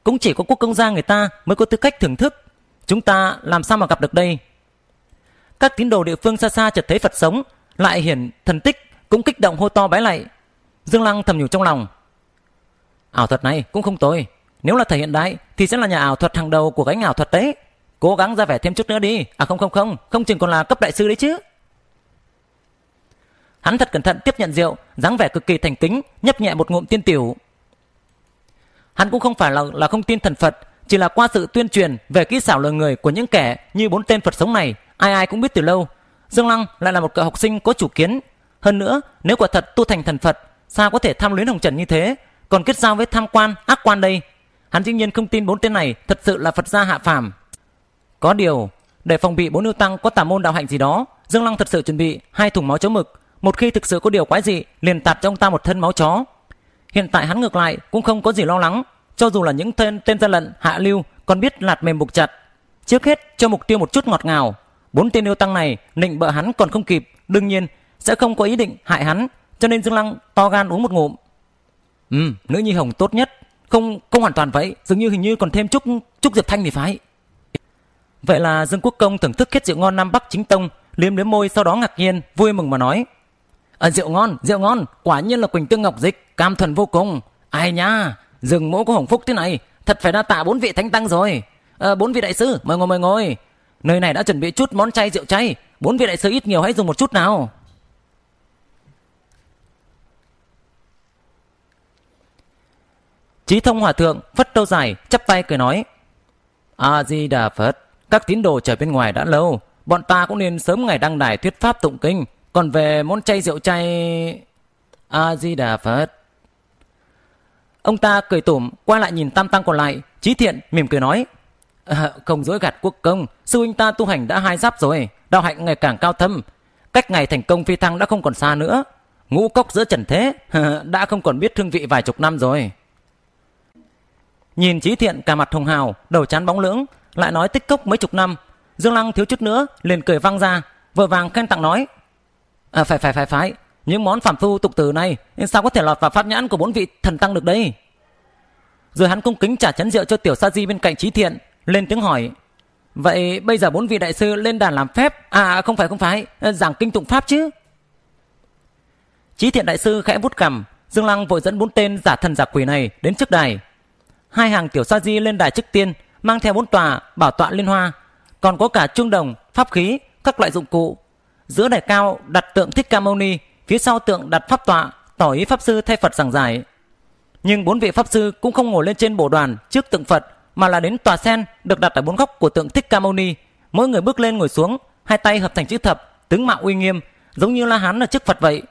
Cũng chỉ có quốc công gia người ta mới có tư cách thưởng thức. Chúng ta làm sao mà gặp được đây? Các tín đồ địa phương xa xa chợt thấy Phật sống, lại hiển thần tích, cũng kích động hô to bái lạy. Dương Lăng thầm nhủ trong lòng. Ảo thuật này cũng không tồi, nếu là thể hiện đại thì sẽ là nhà ảo thuật hàng đầu của gánh ảo thuật đấy. Cố gắng ra vẻ thêm chút nữa đi. À không không không, không chừng còn là cấp đại sư đấy chứ. Hắn thật cẩn thận tiếp nhận rượu, dáng vẻ cực kỳ thành kính, nhấp nhẹ một ngụm tiên tiểu. Hắn cũng không phải là, là không tin thần Phật, chỉ là qua sự tuyên truyền về kỹ xảo lời người của những kẻ như bốn tên Phật sống này, ai ai cũng biết từ lâu. Dương Lăng lại là một cậu học sinh có chủ kiến. Hơn nữa, nếu quả thật tu thành thần Phật, sao có thể tham luyến hồng trần như thế, còn kết giao với tham quan, ác quan đây. Hắn dĩ nhiên không tin bốn tên này thật sự là Phật gia hạ phàm. Có điều, để phòng bị bốn yêu tăng có tà môn đạo hạnh gì đó, Dương Lăng thật sự chuẩn bị hai thùng máu chấu mực, một khi thực sự có điều quái dị, liền tạt cho ông ta một thân máu chó. Hiện tại hắn ngược lại cũng không có gì lo lắng, cho dù là những tên tên gian lận, hạ lưu còn biết lạt mềm buộc chặt. Trước hết cho mục tiêu một chút ngọt ngào, bốn tên yêu tăng này nịnh bợ hắn còn không kịp, đương nhiên sẽ không có ý định hại hắn, cho nên Dương Lăng to gan uống một ngụm. Ừ, nữ nhi hồng tốt nhất, không không hoàn toàn vậy, dường như hình như còn thêm chút chút Diệp Thanh thì phải. Vậy là Dương Quốc Công thưởng thức kết rượu ngon Nam Bắc chính tông, liếm liếm môi sau đó ngạc nhiên, vui mừng mà nói à, rượu ngon rượu ngon quả nhiên là quỳnh tương ngọc dịch cam thuần vô cùng ai nhá rừng mỗ có hồng phúc thế này thật phải đa tạ bốn vị thánh tăng rồi à, bốn vị đại sư mời ngồi mời ngồi nơi này đã chuẩn bị chút món chay rượu chay bốn vị đại sư ít nhiều hãy dùng một chút nào Chí thông hòa thượng phất trâu dài chắp tay cười nói a di đà phật các tín đồ chờ bên ngoài đã lâu bọn ta cũng nên sớm ngày đăng đài thuyết pháp tụng kinh còn về món chay rượu chay... A-di-đà Phật. Ông ta cười tủm, qua lại nhìn tam tăng còn lại. Chí thiện mỉm cười nói. À, không dối gạt quốc công, sư huynh ta tu hành đã hai giáp rồi. Đạo hạnh ngày càng cao thâm. Cách ngày thành công phi thăng đã không còn xa nữa. Ngũ cốc giữa trần thế, đã không còn biết thương vị vài chục năm rồi. Nhìn Chí Thiện cả mặt hồng hào, đầu chán bóng lưỡng, lại nói tích cốc mấy chục năm. Dương Lăng thiếu chút nữa, liền cười vang ra, vội vàng khen tặng nói. À, phải phải phải phải, những món phàm phu tục tử này sao có thể lọt vào pháp nhãn của bốn vị thần tăng được đây? Rồi hắn cung kính trả chén rượu cho tiểu sa di bên cạnh trí thiện, lên tiếng hỏi. Vậy bây giờ bốn vị đại sư lên đàn làm phép, à không phải không phải, ờ, giảng kinh tụng pháp chứ? Trí thiện đại sư khẽ vút cằm, Dương Lăng vội dẫn bốn tên giả thần giả quỷ này đến trước đài. Hai hàng tiểu sa di lên đài trước tiên, mang theo bốn tòa bảo tọa liên hoa, còn có cả trương đồng, pháp khí, các loại dụng cụ giữa đài cao đặt tượng Thích Ca Mâu Ni, phía sau tượng đặt pháp tọa, tỏ ý pháp sư thay Phật giảng giải. Nhưng bốn vị pháp sư cũng không ngồi lên trên bồ đoàn trước tượng Phật mà là đến tòa sen được đặt ở bốn góc của tượng Thích Ca Mâu Ni, mỗi người bước lên ngồi xuống, hai tay hợp thành chữ thập, tướng mạo uy nghiêm, giống như La Hán ở trước Phật vậy.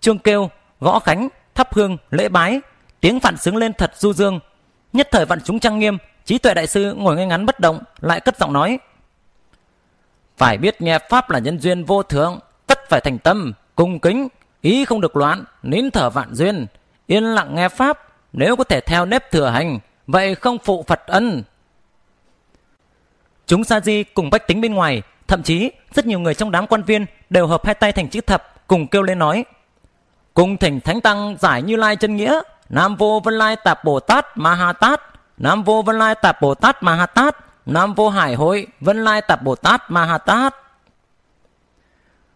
Trương kêu, gõ khánh, thắp hương, lễ bái, tiếng phản xứng lên thật du dương. Nhất thời vạn chúng trang nghiêm, trí tuệ đại sư ngồi ngay ngắn bất động, lại cất giọng nói: phải biết nghe Pháp là nhân duyên vô thường, tất phải thành tâm, cung kính, ý không được loạn, nín thở vạn duyên, yên lặng nghe Pháp, nếu có thể theo nếp thừa hành, vậy không phụ Phật ân. Chúng Sa Di cùng bách tính bên ngoài, thậm chí rất nhiều người trong đám quan viên đều hợp hai tay thành chữ thập cùng kêu lên nói. Cùng thỉnh Thánh Tăng giải như lai chân nghĩa, Nam Vô Vân Lai Tạp Bồ Tát Ma Ha Tát, Nam Vô Vân Lai Tạp Bồ Tát Ma Ha Tát, Nam vô hải hối, vân lai tạp Bồ Tát Ma Hà Tát.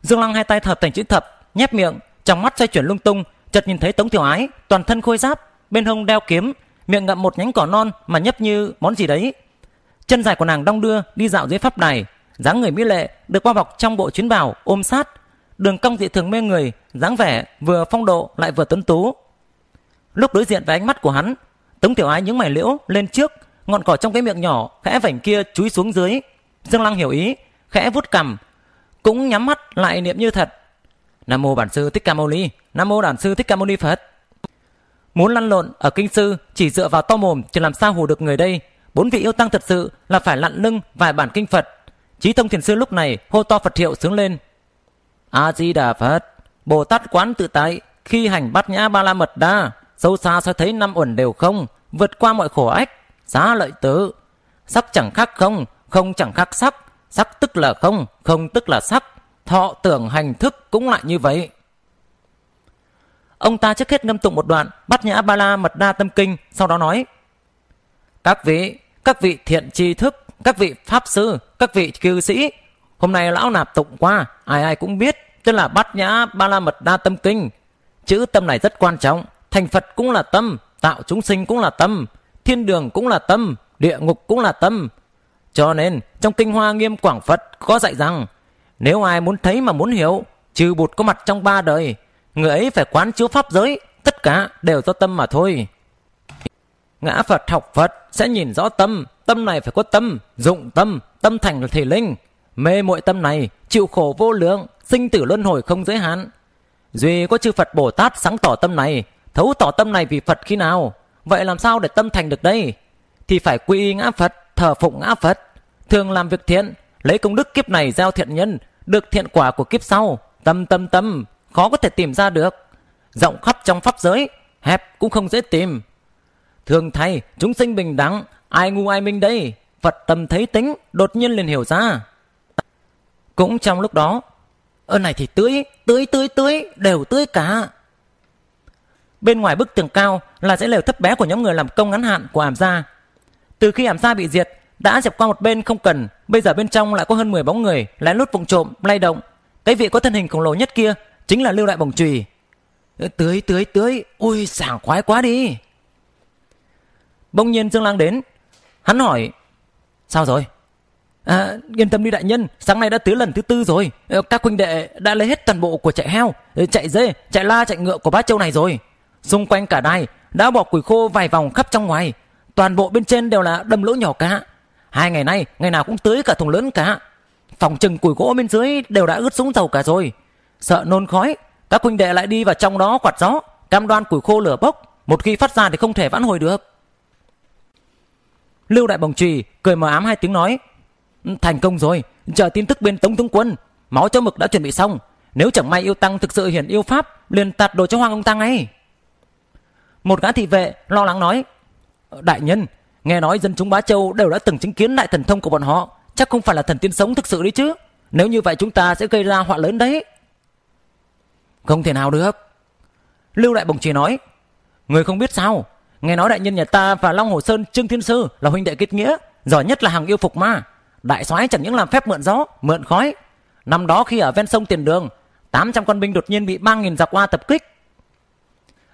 Dương Lăng hai tay thập thành chữ thập, nhép miệng, trong mắt xoay chuyển lung tung, chợt nhìn thấy Tống Tiểu Ái, toàn thân khôi giáp, bên hông đeo kiếm, miệng ngậm một nhánh cỏ non mà nhấp như món gì đấy. Chân dài của nàng đong đưa đi dạo dưới pháp đài, dáng người mỹ lệ được bao bọc trong bộ chuyến bào ôm sát, đường cong dị thường mê người, dáng vẻ vừa phong độ lại vừa tuấn tú. Lúc đối diện với ánh mắt của hắn, Tống Tiểu Ái những mày liễu lên trước, ngọn cỏ trong cái miệng nhỏ khẽ vảnh kia chúi xuống dưới. Dương Lăng hiểu ý, khẽ vuốt cằm, cũng nhắm mắt lại niệm như thật. Nam mô bản sư Thích Ca Mâu Ni, Nam mô bản sư Thích Ca Mâu Ni Phật. Muốn lăn lộn ở kinh sư chỉ dựa vào to mồm thì làm sao hù được người đây? Bốn vị yêu tăng thật sự là phải lặn lưng vài bản kinh Phật. trí thông Thiền Sư lúc này hô to Phật hiệu sướng lên. A-di-đà Phật, Bồ Tát quán tự tại, khi hành bát nhã ba la mật đa, sâu xa soi thấy năm uẩn đều không, vượt qua mọi khổ ách, giá lợi tử. Sắc chẳng khác không, không chẳng khác sắc, sắc tức là không, không tức là sắc, thọ tưởng hành thức cũng lại như vậy. Ông ta trước hết ngâm tụng một đoạn bắt Nhã Ba La Mật Đa Tâm Kinh, sau đó nói: "Các vị, các vị thiện tri thức, các vị pháp sư, các vị cư sĩ, hôm nay lão nạp tụng qua, ai ai cũng biết, tức là Bát Nhã Ba La Mật Đa Tâm Kinh. Chữ tâm này rất quan trọng, thành Phật cũng là tâm, tạo chúng sinh cũng là tâm, thiên đường cũng là tâm, địa ngục cũng là tâm. Cho nên, trong kinh hoa nghiêm quảng Phật có dạy rằng, nếu ai muốn thấy mà muốn hiểu, trừ bụt có mặt trong ba đời, người ấy phải quán chiếu pháp giới, tất cả đều do tâm mà thôi. Ngã Phật học Phật sẽ nhìn rõ tâm, tâm này phải có tâm, dụng tâm, tâm thành là thể linh. Mê muội tâm này, chịu khổ vô lượng, sinh tử luân hồi không giới hạn. Duy có chư Phật Bồ Tát sáng tỏ tâm này, thấu tỏ tâm này vì Phật khi nào? Vậy làm sao để tâm thành được đây? Thì phải quy ngã Phật, thờ phụng ngã Phật, thường làm việc thiện, lấy công đức kiếp này giao thiện nhân, được thiện quả của kiếp sau. Tâm tâm tâm, khó có thể tìm ra được. Rộng khắp trong pháp giới, hẹp cũng không dễ tìm. Thường thay, chúng sinh bình đẳng, ai ngu ai minh đây? Phật tâm thấy tính, đột nhiên liền hiểu ra. Cũng trong lúc đó, ơn này thì tưới, tưới, tưới, tưới, đều tưới cả. Bên ngoài bức tường cao là dãy lều thấp bé của nhóm người làm công ngắn hạn của ảm gia. Từ khi ảm gia bị diệt, đã dẹp qua một bên không cần, bây giờ bên trong lại có hơn 10 bóng người lén lút vùng trộm, lay động. Cái vị có thân hình khổng lồ nhất kia chính là Lưu Đại bổng Trùy. Tưới tưới tưới, ui sảng khoái quá đi. Bỗng nhiên Dương Lang đến, hắn hỏi: "Sao rồi?" À, yên tâm đi đại nhân, sáng nay đã tưới lần thứ tư rồi. Các huynh đệ đã lấy hết toàn bộ của chạy heo, chạy dê, chạy la, chạy ngựa của bát châu này rồi. Xung quanh cả đai đã bỏ củi khô vài vòng khắp trong ngoài, toàn bộ bên trên đều là đâm lỗ nhỏ cá. Hai ngày nay, ngày nào cũng tưới cả thùng lớn cá. Phòng trừng củi gỗ bên dưới đều đã ướt sũng dầu cả rồi. Sợ nôn khói, các huynh đệ lại đi vào trong đó quạt gió, cam đoan củi khô lửa bốc, một khi phát ra thì không thể vãn hồi được. Lưu Đại Bồng Trì cười mờ ám hai tiếng nói, thành công rồi, chờ tin tức bên Tống Tướng Quân, máu cho mực đã chuẩn bị xong, nếu chẳng may yêu tăng thực sự hiển yêu pháp, liền tạt đồ cho Hoàng ông tăng ngay. Một gã thị vệ lo lắng nói Đại nhân Nghe nói dân chúng Bá Châu đều đã từng chứng kiến đại thần thông của bọn họ Chắc không phải là thần tiên sống thực sự đấy chứ Nếu như vậy chúng ta sẽ gây ra họa lớn đấy Không thể nào được Lưu Đại Bồng chỉ nói Người không biết sao Nghe nói đại nhân nhà ta và Long Hồ Sơn Trương Thiên Sư là huynh đệ kết nghĩa Giỏi nhất là hàng yêu phục ma Đại soái chẳng những làm phép mượn gió, mượn khói Năm đó khi ở ven sông Tiền Đường 800 quân binh đột nhiên bị 3.000 giặc qua tập kích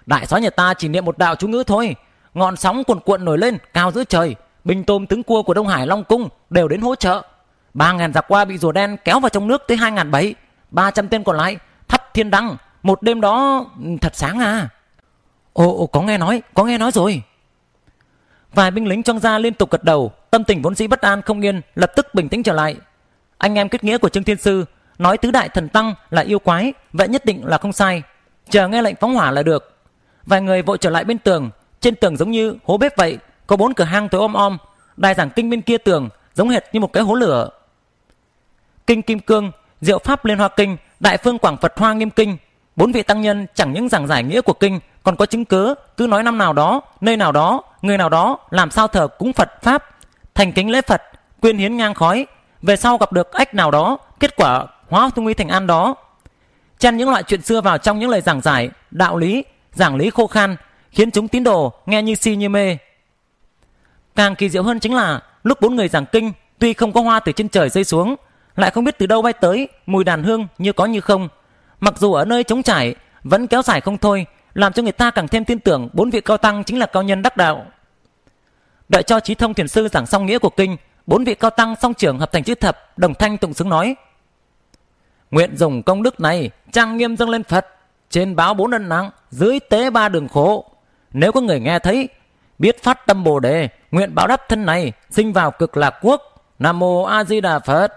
Đại sói nhà ta chỉ niệm một đạo chú ngữ thôi, ngọn sóng cuộn cuộn nổi lên cao giữa trời, bình tôm tướng cua của Đông Hải Long cung đều đến hỗ trợ. Ba ngàn giặc qua bị rùa đen kéo vào trong nước tới hai ngàn bảy, ba trăm tên còn lại thắp thiên đăng, một đêm đó ừ, thật sáng à. Ồ, ồ có nghe nói, có nghe nói rồi. Vài binh lính trong gia liên tục gật đầu, tâm tình vốn dĩ bất an không yên, lập tức bình tĩnh trở lại. Anh em kết nghĩa của Trương Thiên Sư nói tứ đại thần tăng là yêu quái, vậy nhất định là không sai. Chờ nghe lệnh phóng hỏa là được. Vài người vội trở lại bên tường, trên tường giống như hố bếp vậy, có bốn cửa hang tối om om, đài giảng kinh bên kia tường giống hệt như một cái hố lửa. Kinh Kim Cương, Diệu Pháp Liên Hoa Kinh, Đại Phương Quảng Phật Hoa Nghiêm Kinh, bốn vị tăng nhân chẳng những giảng giải nghĩa của kinh, còn có chứng cớ cứ nói năm nào đó, nơi nào đó, người nào đó làm sao thờ cúng Phật pháp, thành kính lễ Phật, quyên hiến ngang khói, về sau gặp được ách nào đó, kết quả hóa tu nguy thành an đó. Chăn những loại chuyện xưa vào trong những lời giảng giải, đạo lý giảng lý khô khan khiến chúng tín đồ nghe như si như mê càng kỳ diệu hơn chính là lúc bốn người giảng kinh tuy không có hoa từ trên trời rơi xuống lại không biết từ đâu bay tới mùi đàn hương như có như không mặc dù ở nơi trống trải vẫn kéo dài không thôi làm cho người ta càng thêm tin tưởng bốn vị cao tăng chính là cao nhân đắc đạo đợi cho trí thông thiền sư giảng xong nghĩa của kinh bốn vị cao tăng song trưởng hợp thành chữ thập đồng thanh tụng xứng nói nguyện dùng công đức này trang nghiêm dâng lên phật trên báo bốn ân nắng dưới tế ba đường khổ. Nếu có người nghe thấy, biết phát tâm Bồ Đề, nguyện báo đáp thân này, sinh vào cực lạc quốc. Nam Mô A Di Đà Phật.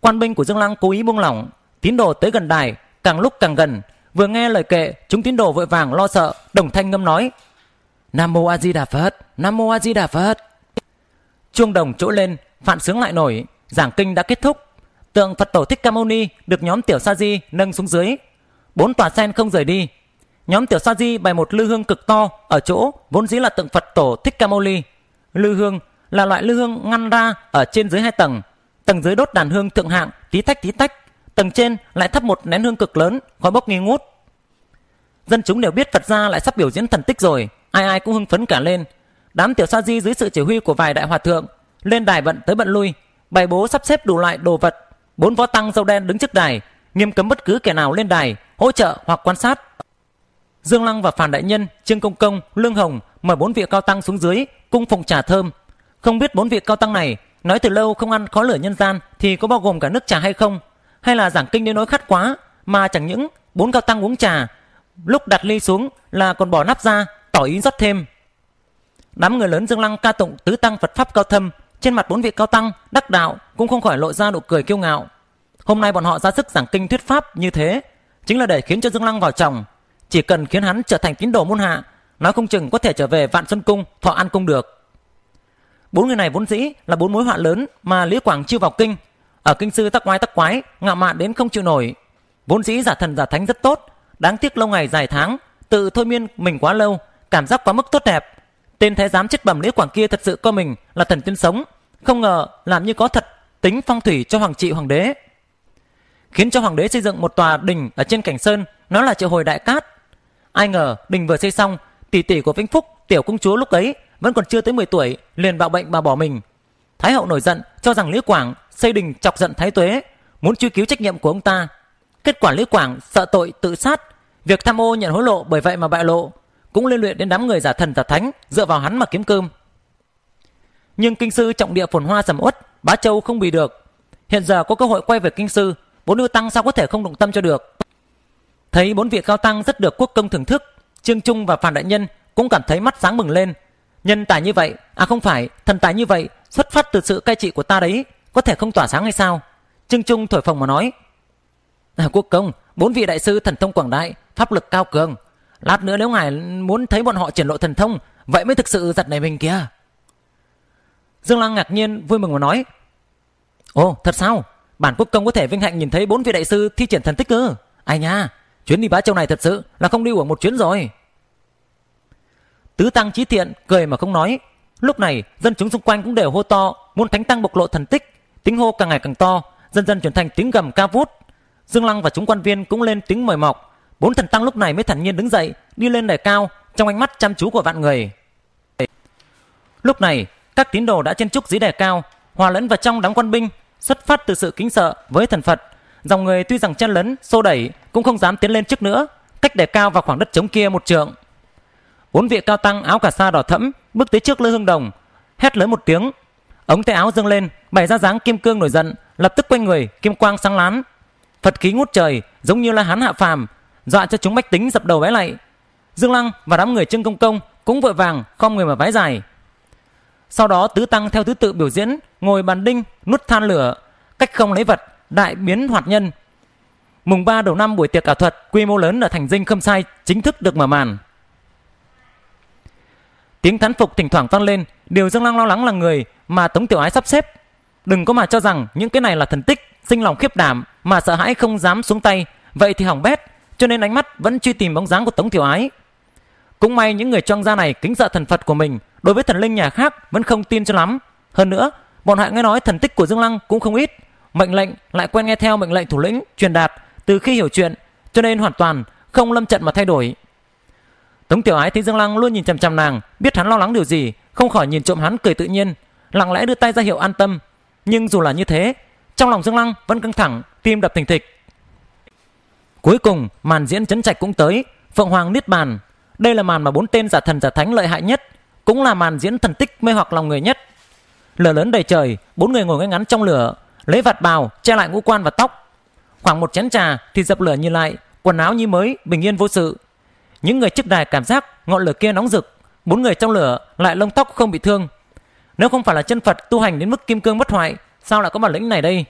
Quan binh của Dương Lăng cố ý buông lỏng, tín đồ tới gần đài, càng lúc càng gần, vừa nghe lời kệ, chúng tín đồ vội vàng lo sợ, đồng thanh ngâm nói: Nam Mô A Di Đà Phật, Nam Mô A Di Đà Phật. Chuông đồng trỗi lên, phạn sướng lại nổi, giảng kinh đã kết thúc, Tượng Phật tổ Thích Ca Mâu Ni được nhóm Tiểu Sa Di nâng xuống dưới. Bốn tòa sen không rời đi. Nhóm Tiểu Sa Di bày một lư hương cực to ở chỗ vốn dĩ là tượng Phật tổ Thích Ca Mâu Ni. Lư hương là loại lư hương ngăn ra ở trên dưới hai tầng. Tầng dưới đốt đàn hương thượng hạng tí tách tí tách. Tầng trên lại thắp một nén hương cực lớn khói bốc nghi ngút. Dân chúng đều biết Phật gia lại sắp biểu diễn thần tích rồi. Ai ai cũng hưng phấn cả lên. Đám Tiểu Sa Di dưới sự chỉ huy của vài đại hòa thượng lên đài bận tới bận lui bày bố sắp xếp đủ loại đồ vật bốn võ tăng dâu đen đứng trước đài nghiêm cấm bất cứ kẻ nào lên đài hỗ trợ hoặc quan sát dương lăng và phản đại nhân trương công công lương hồng mời bốn vị cao tăng xuống dưới cung phòng trà thơm không biết bốn vị cao tăng này nói từ lâu không ăn khó lửa nhân gian thì có bao gồm cả nước trà hay không hay là giảng kinh đến nói khát quá mà chẳng những bốn cao tăng uống trà lúc đặt ly xuống là còn bỏ nắp ra tỏ ý rót thêm đám người lớn dương lăng ca tụng tứ tăng phật pháp cao thâm trên mặt bốn vị cao tăng, đắc đạo cũng không khỏi lộ ra nụ cười kiêu ngạo. Hôm nay bọn họ ra sức giảng kinh thuyết pháp như thế, chính là để khiến cho Dương Lăng vào chồng. Chỉ cần khiến hắn trở thành tín đồ môn hạ, nói không chừng có thể trở về Vạn Xuân Cung, Thọ An Cung được. Bốn người này vốn dĩ là bốn mối họa lớn mà Lý Quảng chưa vào kinh. Ở kinh sư tắc quái tắc quái, ngạo mạn đến không chịu nổi. Vốn dĩ giả thần giả thánh rất tốt, đáng tiếc lâu ngày dài tháng, tự thôi miên mình quá lâu, cảm giác quá mức tốt đẹp. Tên thái giám chết bẩm Lý Quảng kia thật sự coi mình là thần tiên sống, không ngờ làm như có thật tính phong thủy cho hoàng trị hoàng đế. Khiến cho hoàng đế xây dựng một tòa đình ở trên cảnh sơn, nó là triệu hồi đại cát. Ai ngờ đình vừa xây xong, tỷ tỷ của Vĩnh Phúc, tiểu công chúa lúc ấy vẫn còn chưa tới 10 tuổi, liền bạo bệnh mà bỏ mình. Thái hậu nổi giận cho rằng Lý Quảng xây đình chọc giận Thái Tuế, muốn truy cứu trách nhiệm của ông ta. Kết quả Lý Quảng sợ tội tự sát, việc tham ô nhận hối lộ bởi vậy mà bại lộ, cũng liên luyện đến đám người giả thần giả thánh dựa vào hắn mà kiếm cơm nhưng kinh sư trọng địa phồn hoa sầm uất bá châu không bị được hiện giờ có cơ hội quay về kinh sư bốn ưu tăng sao có thể không động tâm cho được thấy bốn vị cao tăng rất được quốc công thưởng thức trương trung và phản đại nhân cũng cảm thấy mắt sáng mừng lên nhân tài như vậy à không phải thần tài như vậy xuất phát từ sự cai trị của ta đấy có thể không tỏa sáng hay sao trương trung thổi phồng mà nói à, quốc công bốn vị đại sư thần thông quảng đại pháp lực cao cường lát nữa nếu ngài muốn thấy bọn họ triển lộ thần thông vậy mới thực sự giật này mình kìa Dương Lăng ngạc nhiên vui mừng mà nói Ồ thật sao Bản quốc công có thể vinh hạnh nhìn thấy bốn vị đại sư thi triển thần tích cơ Ai nha Chuyến đi bá châu này thật sự là không đi uổng một chuyến rồi Tứ tăng trí thiện cười mà không nói Lúc này dân chúng xung quanh cũng đều hô to Muốn thánh tăng bộc lộ thần tích Tiếng hô càng ngày càng to Dần dần chuyển thành tiếng gầm ca vút Dương Lăng và chúng quan viên cũng lên tiếng mời mọc Bốn thần tăng lúc này mới thản nhiên đứng dậy Đi lên đài cao trong ánh mắt chăm chú của vạn người Lúc này các tín đồ đã chen chúc dưới đài cao, hòa lẫn vào trong đám quân binh, xuất phát từ sự kính sợ với thần Phật. Dòng người tuy rằng chen lấn, xô đẩy cũng không dám tiến lên trước nữa, cách đài cao vào khoảng đất trống kia một trượng. Bốn vị cao tăng áo cà sa đỏ thẫm bước tới trước Lư Hương Đồng, hét lớn một tiếng. Ống tay áo dương lên, bày ra dáng kim cương nổi giận, lập tức quanh người kim quang sáng lán. Phật khí ngút trời, giống như là hán hạ phàm, dọa cho chúng bách tính dập đầu vái lạy. Dương Lăng và đám người trưng Công Công cũng vội vàng khom người mà vái dài. Sau đó tứ tăng theo thứ tự biểu diễn, ngồi bàn đinh, nút than lửa, cách không lấy vật, đại biến hoạt nhân. Mùng 3 đầu năm buổi tiệc ảo thuật quy mô lớn ở thành dinh Khâm Sai chính thức được mở màn. Tiếng thán phục thỉnh thoảng vang lên, điều Dương Lăng lo lắng là người mà Tống Tiểu Ái sắp xếp. Đừng có mà cho rằng những cái này là thần tích, sinh lòng khiếp đảm mà sợ hãi không dám xuống tay, vậy thì hỏng bét, cho nên ánh mắt vẫn truy tìm bóng dáng của Tống Tiểu Ái, cũng may những người trong gia này kính sợ thần Phật của mình, đối với thần linh nhà khác vẫn không tin cho lắm. Hơn nữa, bọn họ nghe nói thần tích của Dương Lăng cũng không ít, mệnh lệnh lại quen nghe theo mệnh lệnh thủ lĩnh truyền đạt từ khi hiểu chuyện, cho nên hoàn toàn không lâm trận mà thay đổi. Tống Tiểu Ái thấy Dương Lăng luôn nhìn chằm chằm nàng, biết hắn lo lắng điều gì, không khỏi nhìn trộm hắn cười tự nhiên, lặng lẽ đưa tay ra hiệu an tâm. Nhưng dù là như thế, trong lòng Dương Lăng vẫn căng thẳng, tim đập thình thịch. Cuối cùng, màn diễn chấn trạch cũng tới, Phượng Hoàng niết bàn đây là màn mà bốn tên giả thần giả thánh lợi hại nhất, cũng là màn diễn thần tích mê hoặc lòng người nhất. Lửa lớn đầy trời, bốn người ngồi ngay ngắn trong lửa, lấy vạt bào che lại ngũ quan và tóc. Khoảng một chén trà thì dập lửa như lại, quần áo như mới, bình yên vô sự. Những người trước đài cảm giác ngọn lửa kia nóng rực, bốn người trong lửa lại lông tóc không bị thương. Nếu không phải là chân Phật tu hành đến mức kim cương bất hoại, sao lại có bản lĩnh này đây?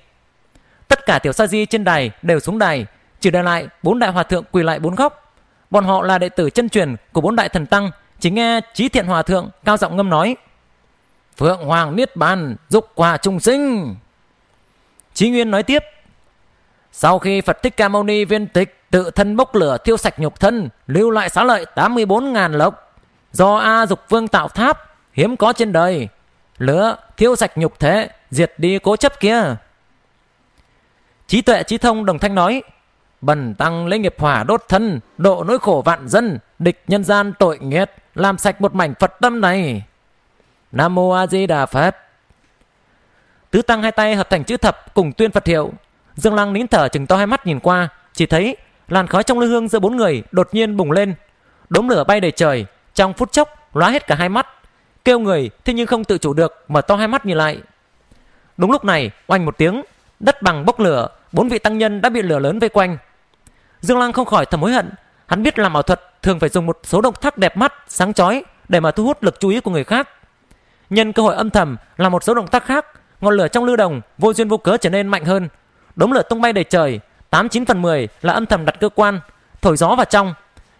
Tất cả tiểu sa di trên đài đều xuống đài, chỉ để lại bốn đại hòa thượng quỳ lại bốn góc bọn họ là đệ tử chân truyền của bốn đại thần tăng chỉ nghe trí thiện hòa thượng cao giọng ngâm nói phượng hoàng niết bàn dục hòa trung sinh trí nguyên nói tiếp sau khi phật thích ca mâu ni viên tịch tự thân bốc lửa thiêu sạch nhục thân lưu lại xá lợi 84.000 lộc do a dục vương tạo tháp hiếm có trên đời lửa thiêu sạch nhục thế diệt đi cố chấp kia trí tuệ trí thông đồng thanh nói Bần tăng lấy nghiệp hỏa đốt thân, độ nỗi khổ vạn dân, địch nhân gian tội nghiệt, làm sạch một mảnh Phật tâm này. Nam Mô A Di Đà Phật. Tứ tăng hai tay hợp thành chữ thập cùng tuyên Phật hiệu. Dương Lăng nín thở chừng to hai mắt nhìn qua, chỉ thấy làn khói trong lư hương giữa bốn người đột nhiên bùng lên. Đốm lửa bay đầy trời, trong phút chốc lóa hết cả hai mắt. Kêu người thế nhưng không tự chủ được mở to hai mắt nhìn lại. Đúng lúc này, oanh một tiếng, đất bằng bốc lửa, bốn vị tăng nhân đã bị lửa lớn vây quanh, Dương Lăng không khỏi thầm hối hận, hắn biết làm ảo thuật thường phải dùng một số động tác đẹp mắt, sáng chói để mà thu hút lực chú ý của người khác. Nhân cơ hội âm thầm làm một số động tác khác, ngọn lửa trong lưu đồng vô duyên vô cớ trở nên mạnh hơn. Đống lửa tung bay đầy trời, 89 phần 10 là âm thầm đặt cơ quan, thổi gió vào trong.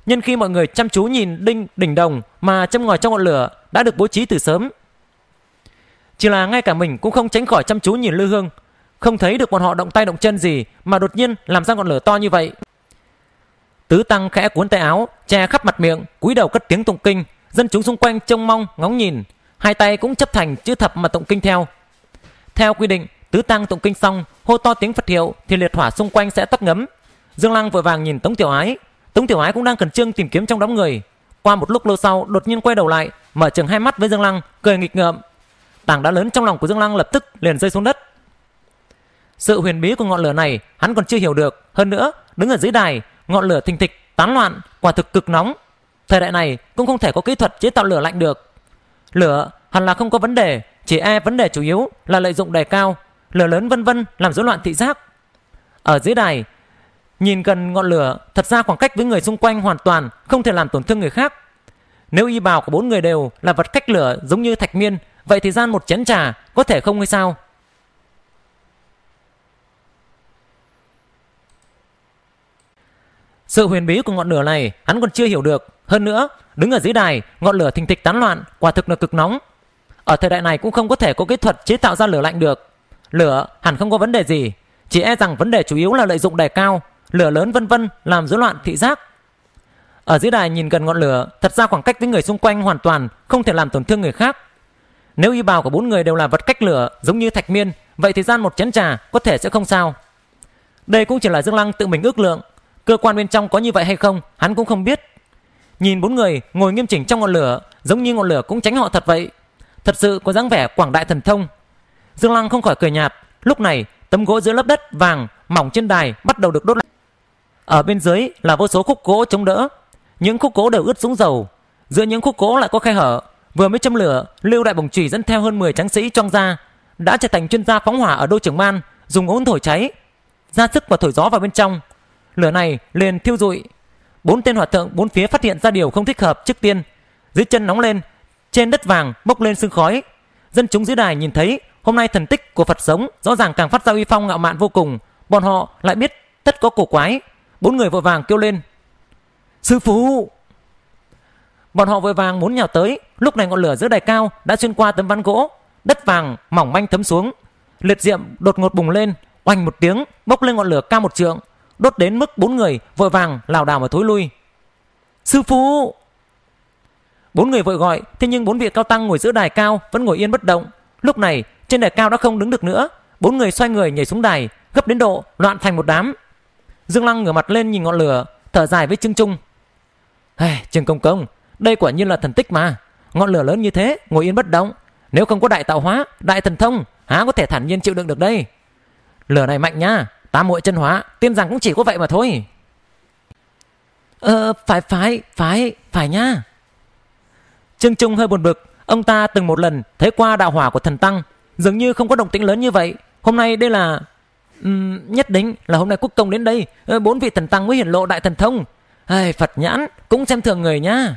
Nhân khi mọi người chăm chú nhìn đinh đỉnh đồng mà châm ngòi trong ngọn lửa đã được bố trí từ sớm. Chỉ là ngay cả mình cũng không tránh khỏi chăm chú nhìn Lư Hương, không thấy được bọn họ động tay động chân gì mà đột nhiên làm ra ngọn lửa to như vậy. Tứ tăng khẽ cuốn tay áo, che khắp mặt miệng, cúi đầu cất tiếng tụng kinh, dân chúng xung quanh trông mong ngóng nhìn, hai tay cũng chấp thành chữ thập mà tụng kinh theo. Theo quy định, tứ tăng tụng kinh xong, hô to tiếng Phật hiệu thì liệt hỏa xung quanh sẽ tắt ngấm. Dương Lăng vội vàng nhìn Tống Tiểu Ái, Tống Tiểu Ái cũng đang cẩn trương tìm kiếm trong đám người. Qua một lúc lâu sau, đột nhiên quay đầu lại, mở trường hai mắt với Dương Lăng, cười nghịch ngợm. Tảng đá lớn trong lòng của Dương Lăng lập tức liền rơi xuống đất. Sự huyền bí của ngọn lửa này, hắn còn chưa hiểu được, hơn nữa, đứng ở dưới đài, ngọn lửa thình thịch tán loạn, quả thực cực nóng. Thời đại này cũng không thể có kỹ thuật chế tạo lửa lạnh được. Lửa hẳn là không có vấn đề, chỉ e vấn đề chủ yếu là lợi dụng đề cao, lửa lớn vân vân làm rối loạn thị giác. Ở dưới đài, nhìn gần ngọn lửa, thật ra khoảng cách với người xung quanh hoàn toàn không thể làm tổn thương người khác. Nếu y bào của bốn người đều là vật cách lửa giống như thạch miên, vậy thì gian một chén trà có thể không hay sao? Sự huyền bí của ngọn lửa này hắn còn chưa hiểu được. Hơn nữa, đứng ở dưới đài, ngọn lửa thình thịch tán loạn, quả thực là cực nóng. Ở thời đại này cũng không có thể có kỹ thuật chế tạo ra lửa lạnh được. Lửa hẳn không có vấn đề gì, chỉ e rằng vấn đề chủ yếu là lợi dụng đài cao, lửa lớn vân vân làm rối loạn thị giác. Ở dưới đài nhìn gần ngọn lửa, thật ra khoảng cách với người xung quanh hoàn toàn không thể làm tổn thương người khác. Nếu y bào của bốn người đều là vật cách lửa giống như thạch miên, vậy thời gian một chén trà có thể sẽ không sao. Đây cũng chỉ là Dương Lăng tự mình ước lượng, Cơ quan bên trong có như vậy hay không Hắn cũng không biết Nhìn bốn người ngồi nghiêm chỉnh trong ngọn lửa Giống như ngọn lửa cũng tránh họ thật vậy Thật sự có dáng vẻ quảng đại thần thông Dương Lăng không khỏi cười nhạt Lúc này tấm gỗ giữa lớp đất vàng mỏng trên đài bắt đầu được đốt lại Ở bên dưới là vô số khúc gỗ chống đỡ Những khúc gỗ đều ướt sũng dầu Giữa những khúc gỗ lại có khe hở Vừa mới châm lửa Lưu Đại Bồng Trùy dẫn theo hơn 10 tráng sĩ trong ra Đã trở thành chuyên gia phóng hỏa ở đô trưởng Man Dùng ống thổi cháy ra sức và thổi gió vào bên trong Lửa này liền thiêu dụi Bốn tên hòa thượng bốn phía phát hiện ra điều không thích hợp trước tiên. Dưới chân nóng lên, trên đất vàng bốc lên sương khói. Dân chúng dưới đài nhìn thấy hôm nay thần tích của Phật sống rõ ràng càng phát ra uy phong ngạo mạn vô cùng. Bọn họ lại biết tất có cổ quái. Bốn người vội vàng kêu lên. Sư phụ! Bọn họ vội vàng muốn nhào tới, lúc này ngọn lửa giữa đài cao đã xuyên qua tấm ván gỗ, đất vàng mỏng manh thấm xuống. Liệt diệm đột ngột bùng lên, oanh một tiếng, bốc lên ngọn lửa cao một trượng, đốt đến mức bốn người vội vàng lảo đảo mà thối lui. Sư phụ! Bốn người vội gọi, thế nhưng bốn vị cao tăng ngồi giữa đài cao vẫn ngồi yên bất động. Lúc này, trên đài cao đã không đứng được nữa. Bốn người xoay người nhảy xuống đài, gấp đến độ loạn thành một đám. Dương Lăng ngửa mặt lên nhìn ngọn lửa, thở dài với Trương Trung. Hey, Trương Công Công, đây quả nhiên là thần tích mà. Ngọn lửa lớn như thế, ngồi yên bất động. Nếu không có đại tạo hóa, đại thần thông, há có thể thản nhiên chịu đựng được đây. Lửa này mạnh nha, Tam muội chân hóa, tin rằng cũng chỉ có vậy mà thôi. Ờ, phải, phải, phải, phải nha. Trương Trung hơi buồn bực, ông ta từng một lần thấy qua đạo hỏa của thần Tăng, dường như không có động tĩnh lớn như vậy. Hôm nay đây là... Uhm, nhất định là hôm nay quốc công đến đây, ờ, bốn vị thần Tăng mới hiển lộ đại thần thông. Ai, Phật nhãn, cũng xem thường người nhá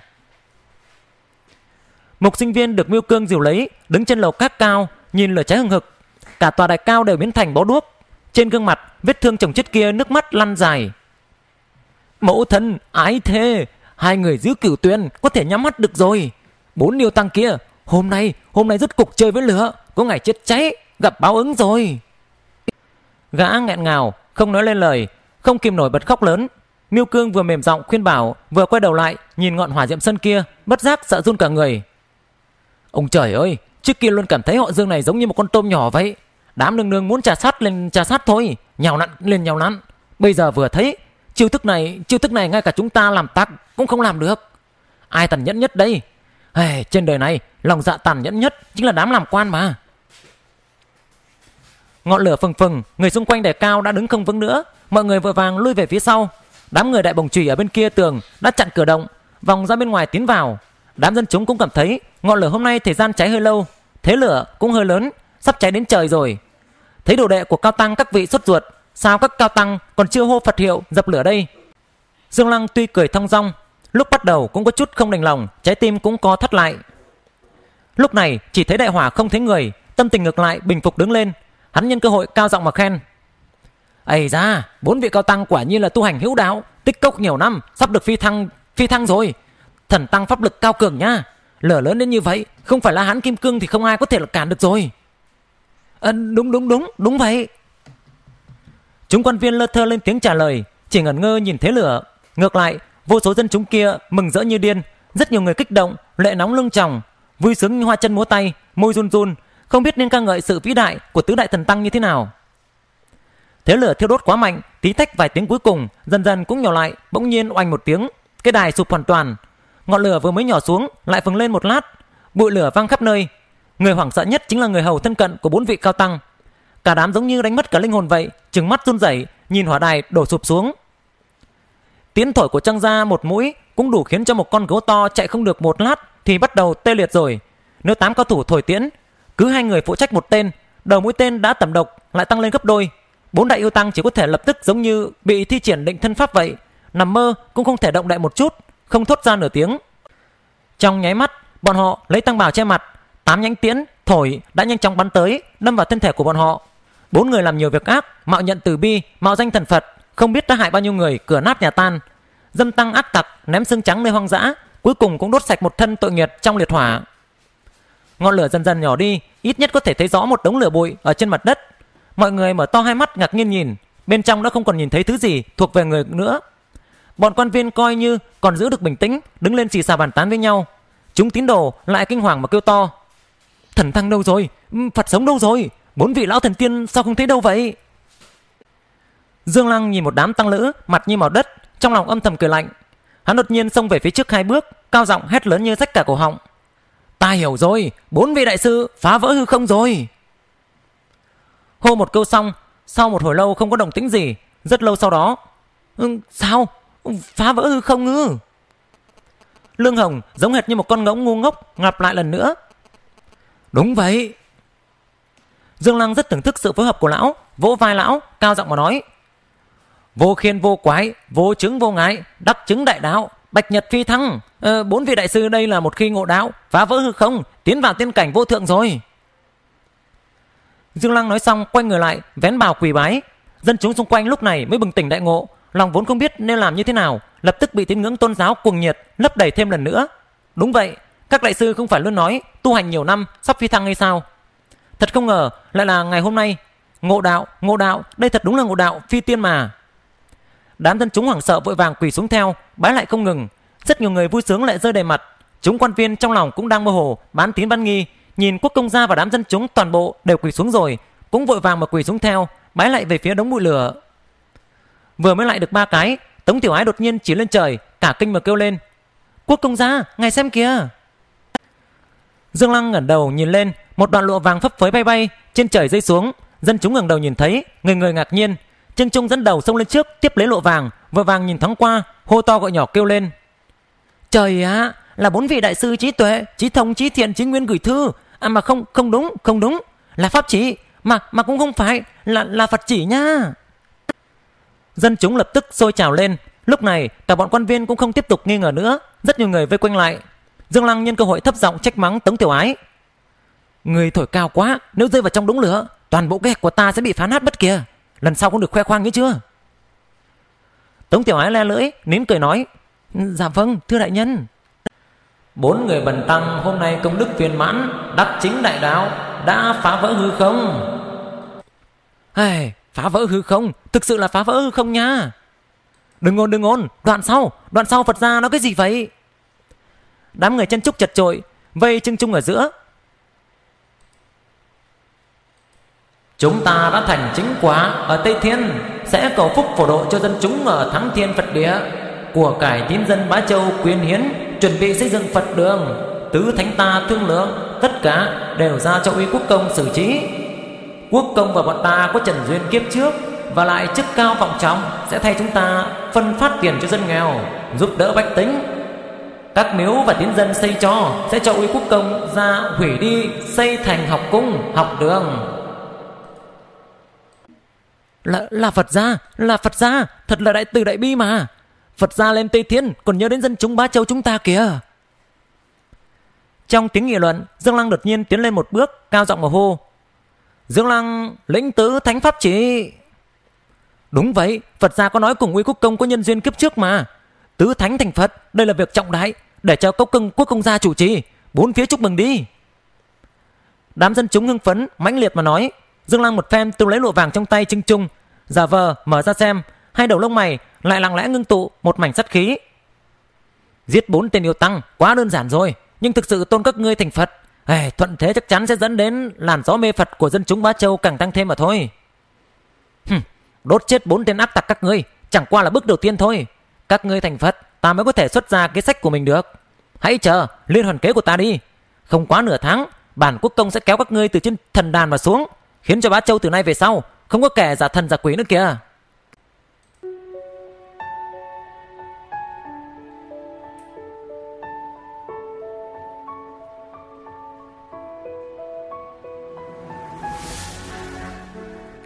Một sinh viên được miêu cương dìu lấy, đứng trên lầu các cao, nhìn lửa cháy hừng hực. Cả tòa đại cao đều biến thành bó đuốc, trên gương mặt, vết thương chồng chất kia nước mắt lăn dài. Mẫu thân, ái thê hai người giữ cửu tuyên có thể nhắm mắt được rồi. Bốn liêu tăng kia, hôm nay, hôm nay rốt cục chơi với lửa, có ngày chết cháy, gặp báo ứng rồi. Gã nghẹn ngào, không nói lên lời, không kìm nổi bật khóc lớn. Miêu Cương vừa mềm giọng khuyên bảo, vừa quay đầu lại, nhìn ngọn hỏa diệm sân kia, bất giác sợ run cả người. Ông trời ơi, trước kia luôn cảm thấy họ Dương này giống như một con tôm nhỏ vậy, Đám nương nương muốn trà sát lên trà sát thôi, nhào nặn lên nhào nặn. Bây giờ vừa thấy, chiêu thức này, chiêu thức này ngay cả chúng ta làm tắc cũng không làm được. Ai tàn nhẫn nhất đây? Hey, trên đời này, lòng dạ tàn nhẫn nhất chính là đám làm quan mà. Ngọn lửa phừng phừng, người xung quanh đè cao đã đứng không vững nữa. Mọi người vội vàng lui về phía sau. Đám người đại bồng chùy ở bên kia tường đã chặn cửa động, vòng ra bên ngoài tiến vào. Đám dân chúng cũng cảm thấy ngọn lửa hôm nay thời gian cháy hơi lâu, thế lửa cũng hơi lớn, sắp cháy đến trời rồi thấy đồ đệ của cao tăng các vị xuất ruột sao các cao tăng còn chưa hô phật hiệu dập lửa đây dương lăng tuy cười thong dong lúc bắt đầu cũng có chút không đành lòng trái tim cũng có thắt lại lúc này chỉ thấy đại hỏa không thấy người tâm tình ngược lại bình phục đứng lên hắn nhân cơ hội cao giọng mà khen ầy ra bốn vị cao tăng quả nhiên là tu hành hữu đạo tích cốc nhiều năm sắp được phi thăng phi thăng rồi thần tăng pháp lực cao cường nhá lửa lớn đến như vậy không phải là hắn kim cương thì không ai có thể là cản được rồi à, đúng đúng đúng đúng vậy chúng quan viên lơ thơ lên tiếng trả lời chỉ ngẩn ngơ nhìn thế lửa ngược lại vô số dân chúng kia mừng rỡ như điên rất nhiều người kích động lệ nóng lưng tròng vui sướng như hoa chân múa tay môi run run không biết nên ca ngợi sự vĩ đại của tứ đại thần tăng như thế nào thế lửa thiêu đốt quá mạnh tí tách vài tiếng cuối cùng dần dần cũng nhỏ lại bỗng nhiên oanh một tiếng cái đài sụp hoàn toàn ngọn lửa vừa mới nhỏ xuống lại phừng lên một lát bụi lửa văng khắp nơi Người hoảng sợ nhất chính là người hầu thân cận của bốn vị cao tăng. Cả đám giống như đánh mất cả linh hồn vậy, trừng mắt run rẩy, nhìn hỏa đài đổ sụp xuống. Tiến thổi của trăng Gia một mũi cũng đủ khiến cho một con gấu to chạy không được một lát thì bắt đầu tê liệt rồi. Nếu tám cao thủ thổi tiễn, cứ hai người phụ trách một tên, đầu mũi tên đã tẩm độc lại tăng lên gấp đôi. Bốn đại yêu tăng chỉ có thể lập tức giống như bị thi triển định thân pháp vậy, nằm mơ cũng không thể động đậy một chút, không thốt ra nửa tiếng. Trong nháy mắt, bọn họ lấy tăng bào che mặt, Tám nhánh tiễn, thổi đã nhanh chóng bắn tới, đâm vào thân thể của bọn họ. Bốn người làm nhiều việc ác, mạo nhận từ bi, mạo danh thần Phật, không biết đã hại bao nhiêu người, cửa nát nhà tan. Dâm tăng ác tặc, ném xương trắng nơi hoang dã, cuối cùng cũng đốt sạch một thân tội nghiệt trong liệt hỏa. Ngọn lửa dần dần nhỏ đi, ít nhất có thể thấy rõ một đống lửa bụi ở trên mặt đất. Mọi người mở to hai mắt ngạc nhiên nhìn, bên trong đã không còn nhìn thấy thứ gì thuộc về người nữa. Bọn quan viên coi như còn giữ được bình tĩnh, đứng lên xì xà bàn tán với nhau. Chúng tín đồ lại kinh hoàng mà kêu to. Thần thăng đâu rồi? Ừ, Phật sống đâu rồi? Bốn vị lão thần tiên sao không thấy đâu vậy? Dương Lăng nhìn một đám tăng lữ mặt như màu đất, trong lòng âm thầm cười lạnh. Hắn đột nhiên xông về phía trước hai bước, cao giọng hét lớn như rách cả cổ họng. Ta hiểu rồi, bốn vị đại sư phá vỡ hư không rồi. Hô một câu xong, sau một hồi lâu không có động tĩnh gì, rất lâu sau đó. Ừ, sao? Ừ, phá vỡ hư không ư? Lương Hồng giống hệt như một con ngỗng ngu ngốc, ngập lại lần nữa, Đúng vậy. Dương Lăng rất thưởng thức sự phối hợp của lão, vỗ vai lão, cao giọng mà nói. Vô khiên vô quái, vô chứng vô ngại, đắc chứng đại đạo, bạch nhật phi thăng. Ờ, bốn vị đại sư đây là một khi ngộ đạo, phá vỡ hư không, tiến vào tiên cảnh vô thượng rồi. Dương Lăng nói xong quay người lại, vén bào quỳ bái. Dân chúng xung quanh lúc này mới bừng tỉnh đại ngộ, lòng vốn không biết nên làm như thế nào, lập tức bị tín ngưỡng tôn giáo cuồng nhiệt lấp đầy thêm lần nữa. Đúng vậy, các đại sư không phải luôn nói tu hành nhiều năm sắp phi thăng hay sao? Thật không ngờ lại là ngày hôm nay. Ngộ đạo, ngộ đạo, đây thật đúng là ngộ đạo phi tiên mà. Đám dân chúng hoảng sợ vội vàng quỳ xuống theo, bái lại không ngừng. Rất nhiều người vui sướng lại rơi đầy mặt. Chúng quan viên trong lòng cũng đang mơ hồ, bán tín bán nghi, nhìn quốc công gia và đám dân chúng toàn bộ đều quỳ xuống rồi, cũng vội vàng mà quỳ xuống theo, bái lại về phía đống bụi lửa. Vừa mới lại được ba cái, Tống Tiểu Ái đột nhiên chỉ lên trời, cả kinh mà kêu lên. Quốc công gia, ngài xem kìa! Dương Lăng ngẩng đầu nhìn lên, một đoàn lụa vàng phấp phới bay bay trên trời rơi xuống, dân chúng ngẩng đầu nhìn thấy, người người ngạc nhiên. Trương Trung dẫn đầu xông lên trước, tiếp lấy lụa vàng, vừa vàng nhìn thoáng qua, hô to gọi nhỏ kêu lên. Trời ạ, là bốn vị đại sư trí tuệ, trí thông, trí thiện, trí nguyên gửi thư. À mà không, không đúng, không đúng, là pháp chỉ, mà mà cũng không phải, là là Phật chỉ nha. Dân chúng lập tức sôi trào lên, lúc này cả bọn quan viên cũng không tiếp tục nghi ngờ nữa, rất nhiều người vây quanh lại, Dương Lăng nhân cơ hội thấp giọng trách mắng Tống Tiểu Ái. Người thổi cao quá, nếu rơi vào trong đống lửa, toàn bộ kế hoạch của ta sẽ bị phá nát bất kìa. Lần sau cũng được khoe khoang nữa chưa? Tống Tiểu Ái le lưỡi, nín cười nói. Dạ vâng, thưa đại nhân. Bốn người bần tăng hôm nay công đức viên mãn, đắc chính đại đạo, đã phá vỡ hư không? Hey, phá vỡ hư không, thực sự là phá vỡ hư không nha. Đừng ngôn, đừng ngôn, đoạn sau, đoạn sau Phật ra nó cái gì vậy? đám người chân trúc chật trội vây trưng chung ở giữa chúng ta đã thành chính quá ở tây thiên sẽ cầu phúc phổ độ cho dân chúng ở thắng thiên phật địa của cải tín dân bá châu quyên hiến chuẩn bị xây dựng phật đường tứ thánh ta thương lượng tất cả đều ra cho uy quốc công xử trí quốc công và bọn ta có trần duyên kiếp trước và lại chức cao vọng trọng sẽ thay chúng ta phân phát tiền cho dân nghèo giúp đỡ bách tính các miếu và tiến dân xây cho sẽ cho uy quốc công ra hủy đi xây thành học cung học đường là là phật gia là phật gia thật là đại từ đại bi mà phật gia lên tây thiên còn nhớ đến dân chúng bá châu chúng ta kìa trong tiếng nghị luận dương lăng đột nhiên tiến lên một bước cao giọng mà hô dương lăng lĩnh tứ thánh pháp chỉ đúng vậy phật gia có nói cùng uy quốc công có nhân duyên kiếp trước mà tứ thánh thành phật đây là việc trọng đại để cho cốc cưng quốc công gia chủ trì bốn phía chúc mừng đi đám dân chúng hưng phấn mãnh liệt mà nói dương lăng một phen tôi lấy lụa vàng trong tay trưng trung giả vờ mở ra xem hai đầu lông mày lại lặng lẽ ngưng tụ một mảnh sắt khí giết bốn tên yêu tăng quá đơn giản rồi nhưng thực sự tôn các ngươi thành phật Ê, thuận thế chắc chắn sẽ dẫn đến làn gió mê phật của dân chúng bá châu càng tăng thêm mà thôi Hừm, đốt chết bốn tên ác tặc các ngươi chẳng qua là bước đầu tiên thôi các ngươi thành Phật, ta mới có thể xuất ra kế sách của mình được. Hãy chờ, liên hoàn kế của ta đi. Không quá nửa tháng, bản quốc công sẽ kéo các ngươi từ trên thần đàn mà xuống, khiến cho bá châu từ nay về sau không có kẻ giả thần giả quỷ nữa kìa.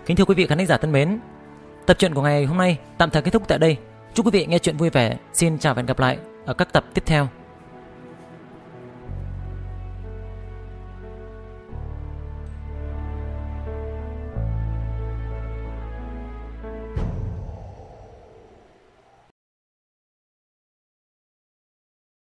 Kính thưa quý vị khán giả thân mến, tập truyện của ngày hôm nay tạm thời kết thúc tại đây. Chúc quý vị nghe chuyện vui vẻ. Xin chào và hẹn gặp lại ở các tập tiếp theo.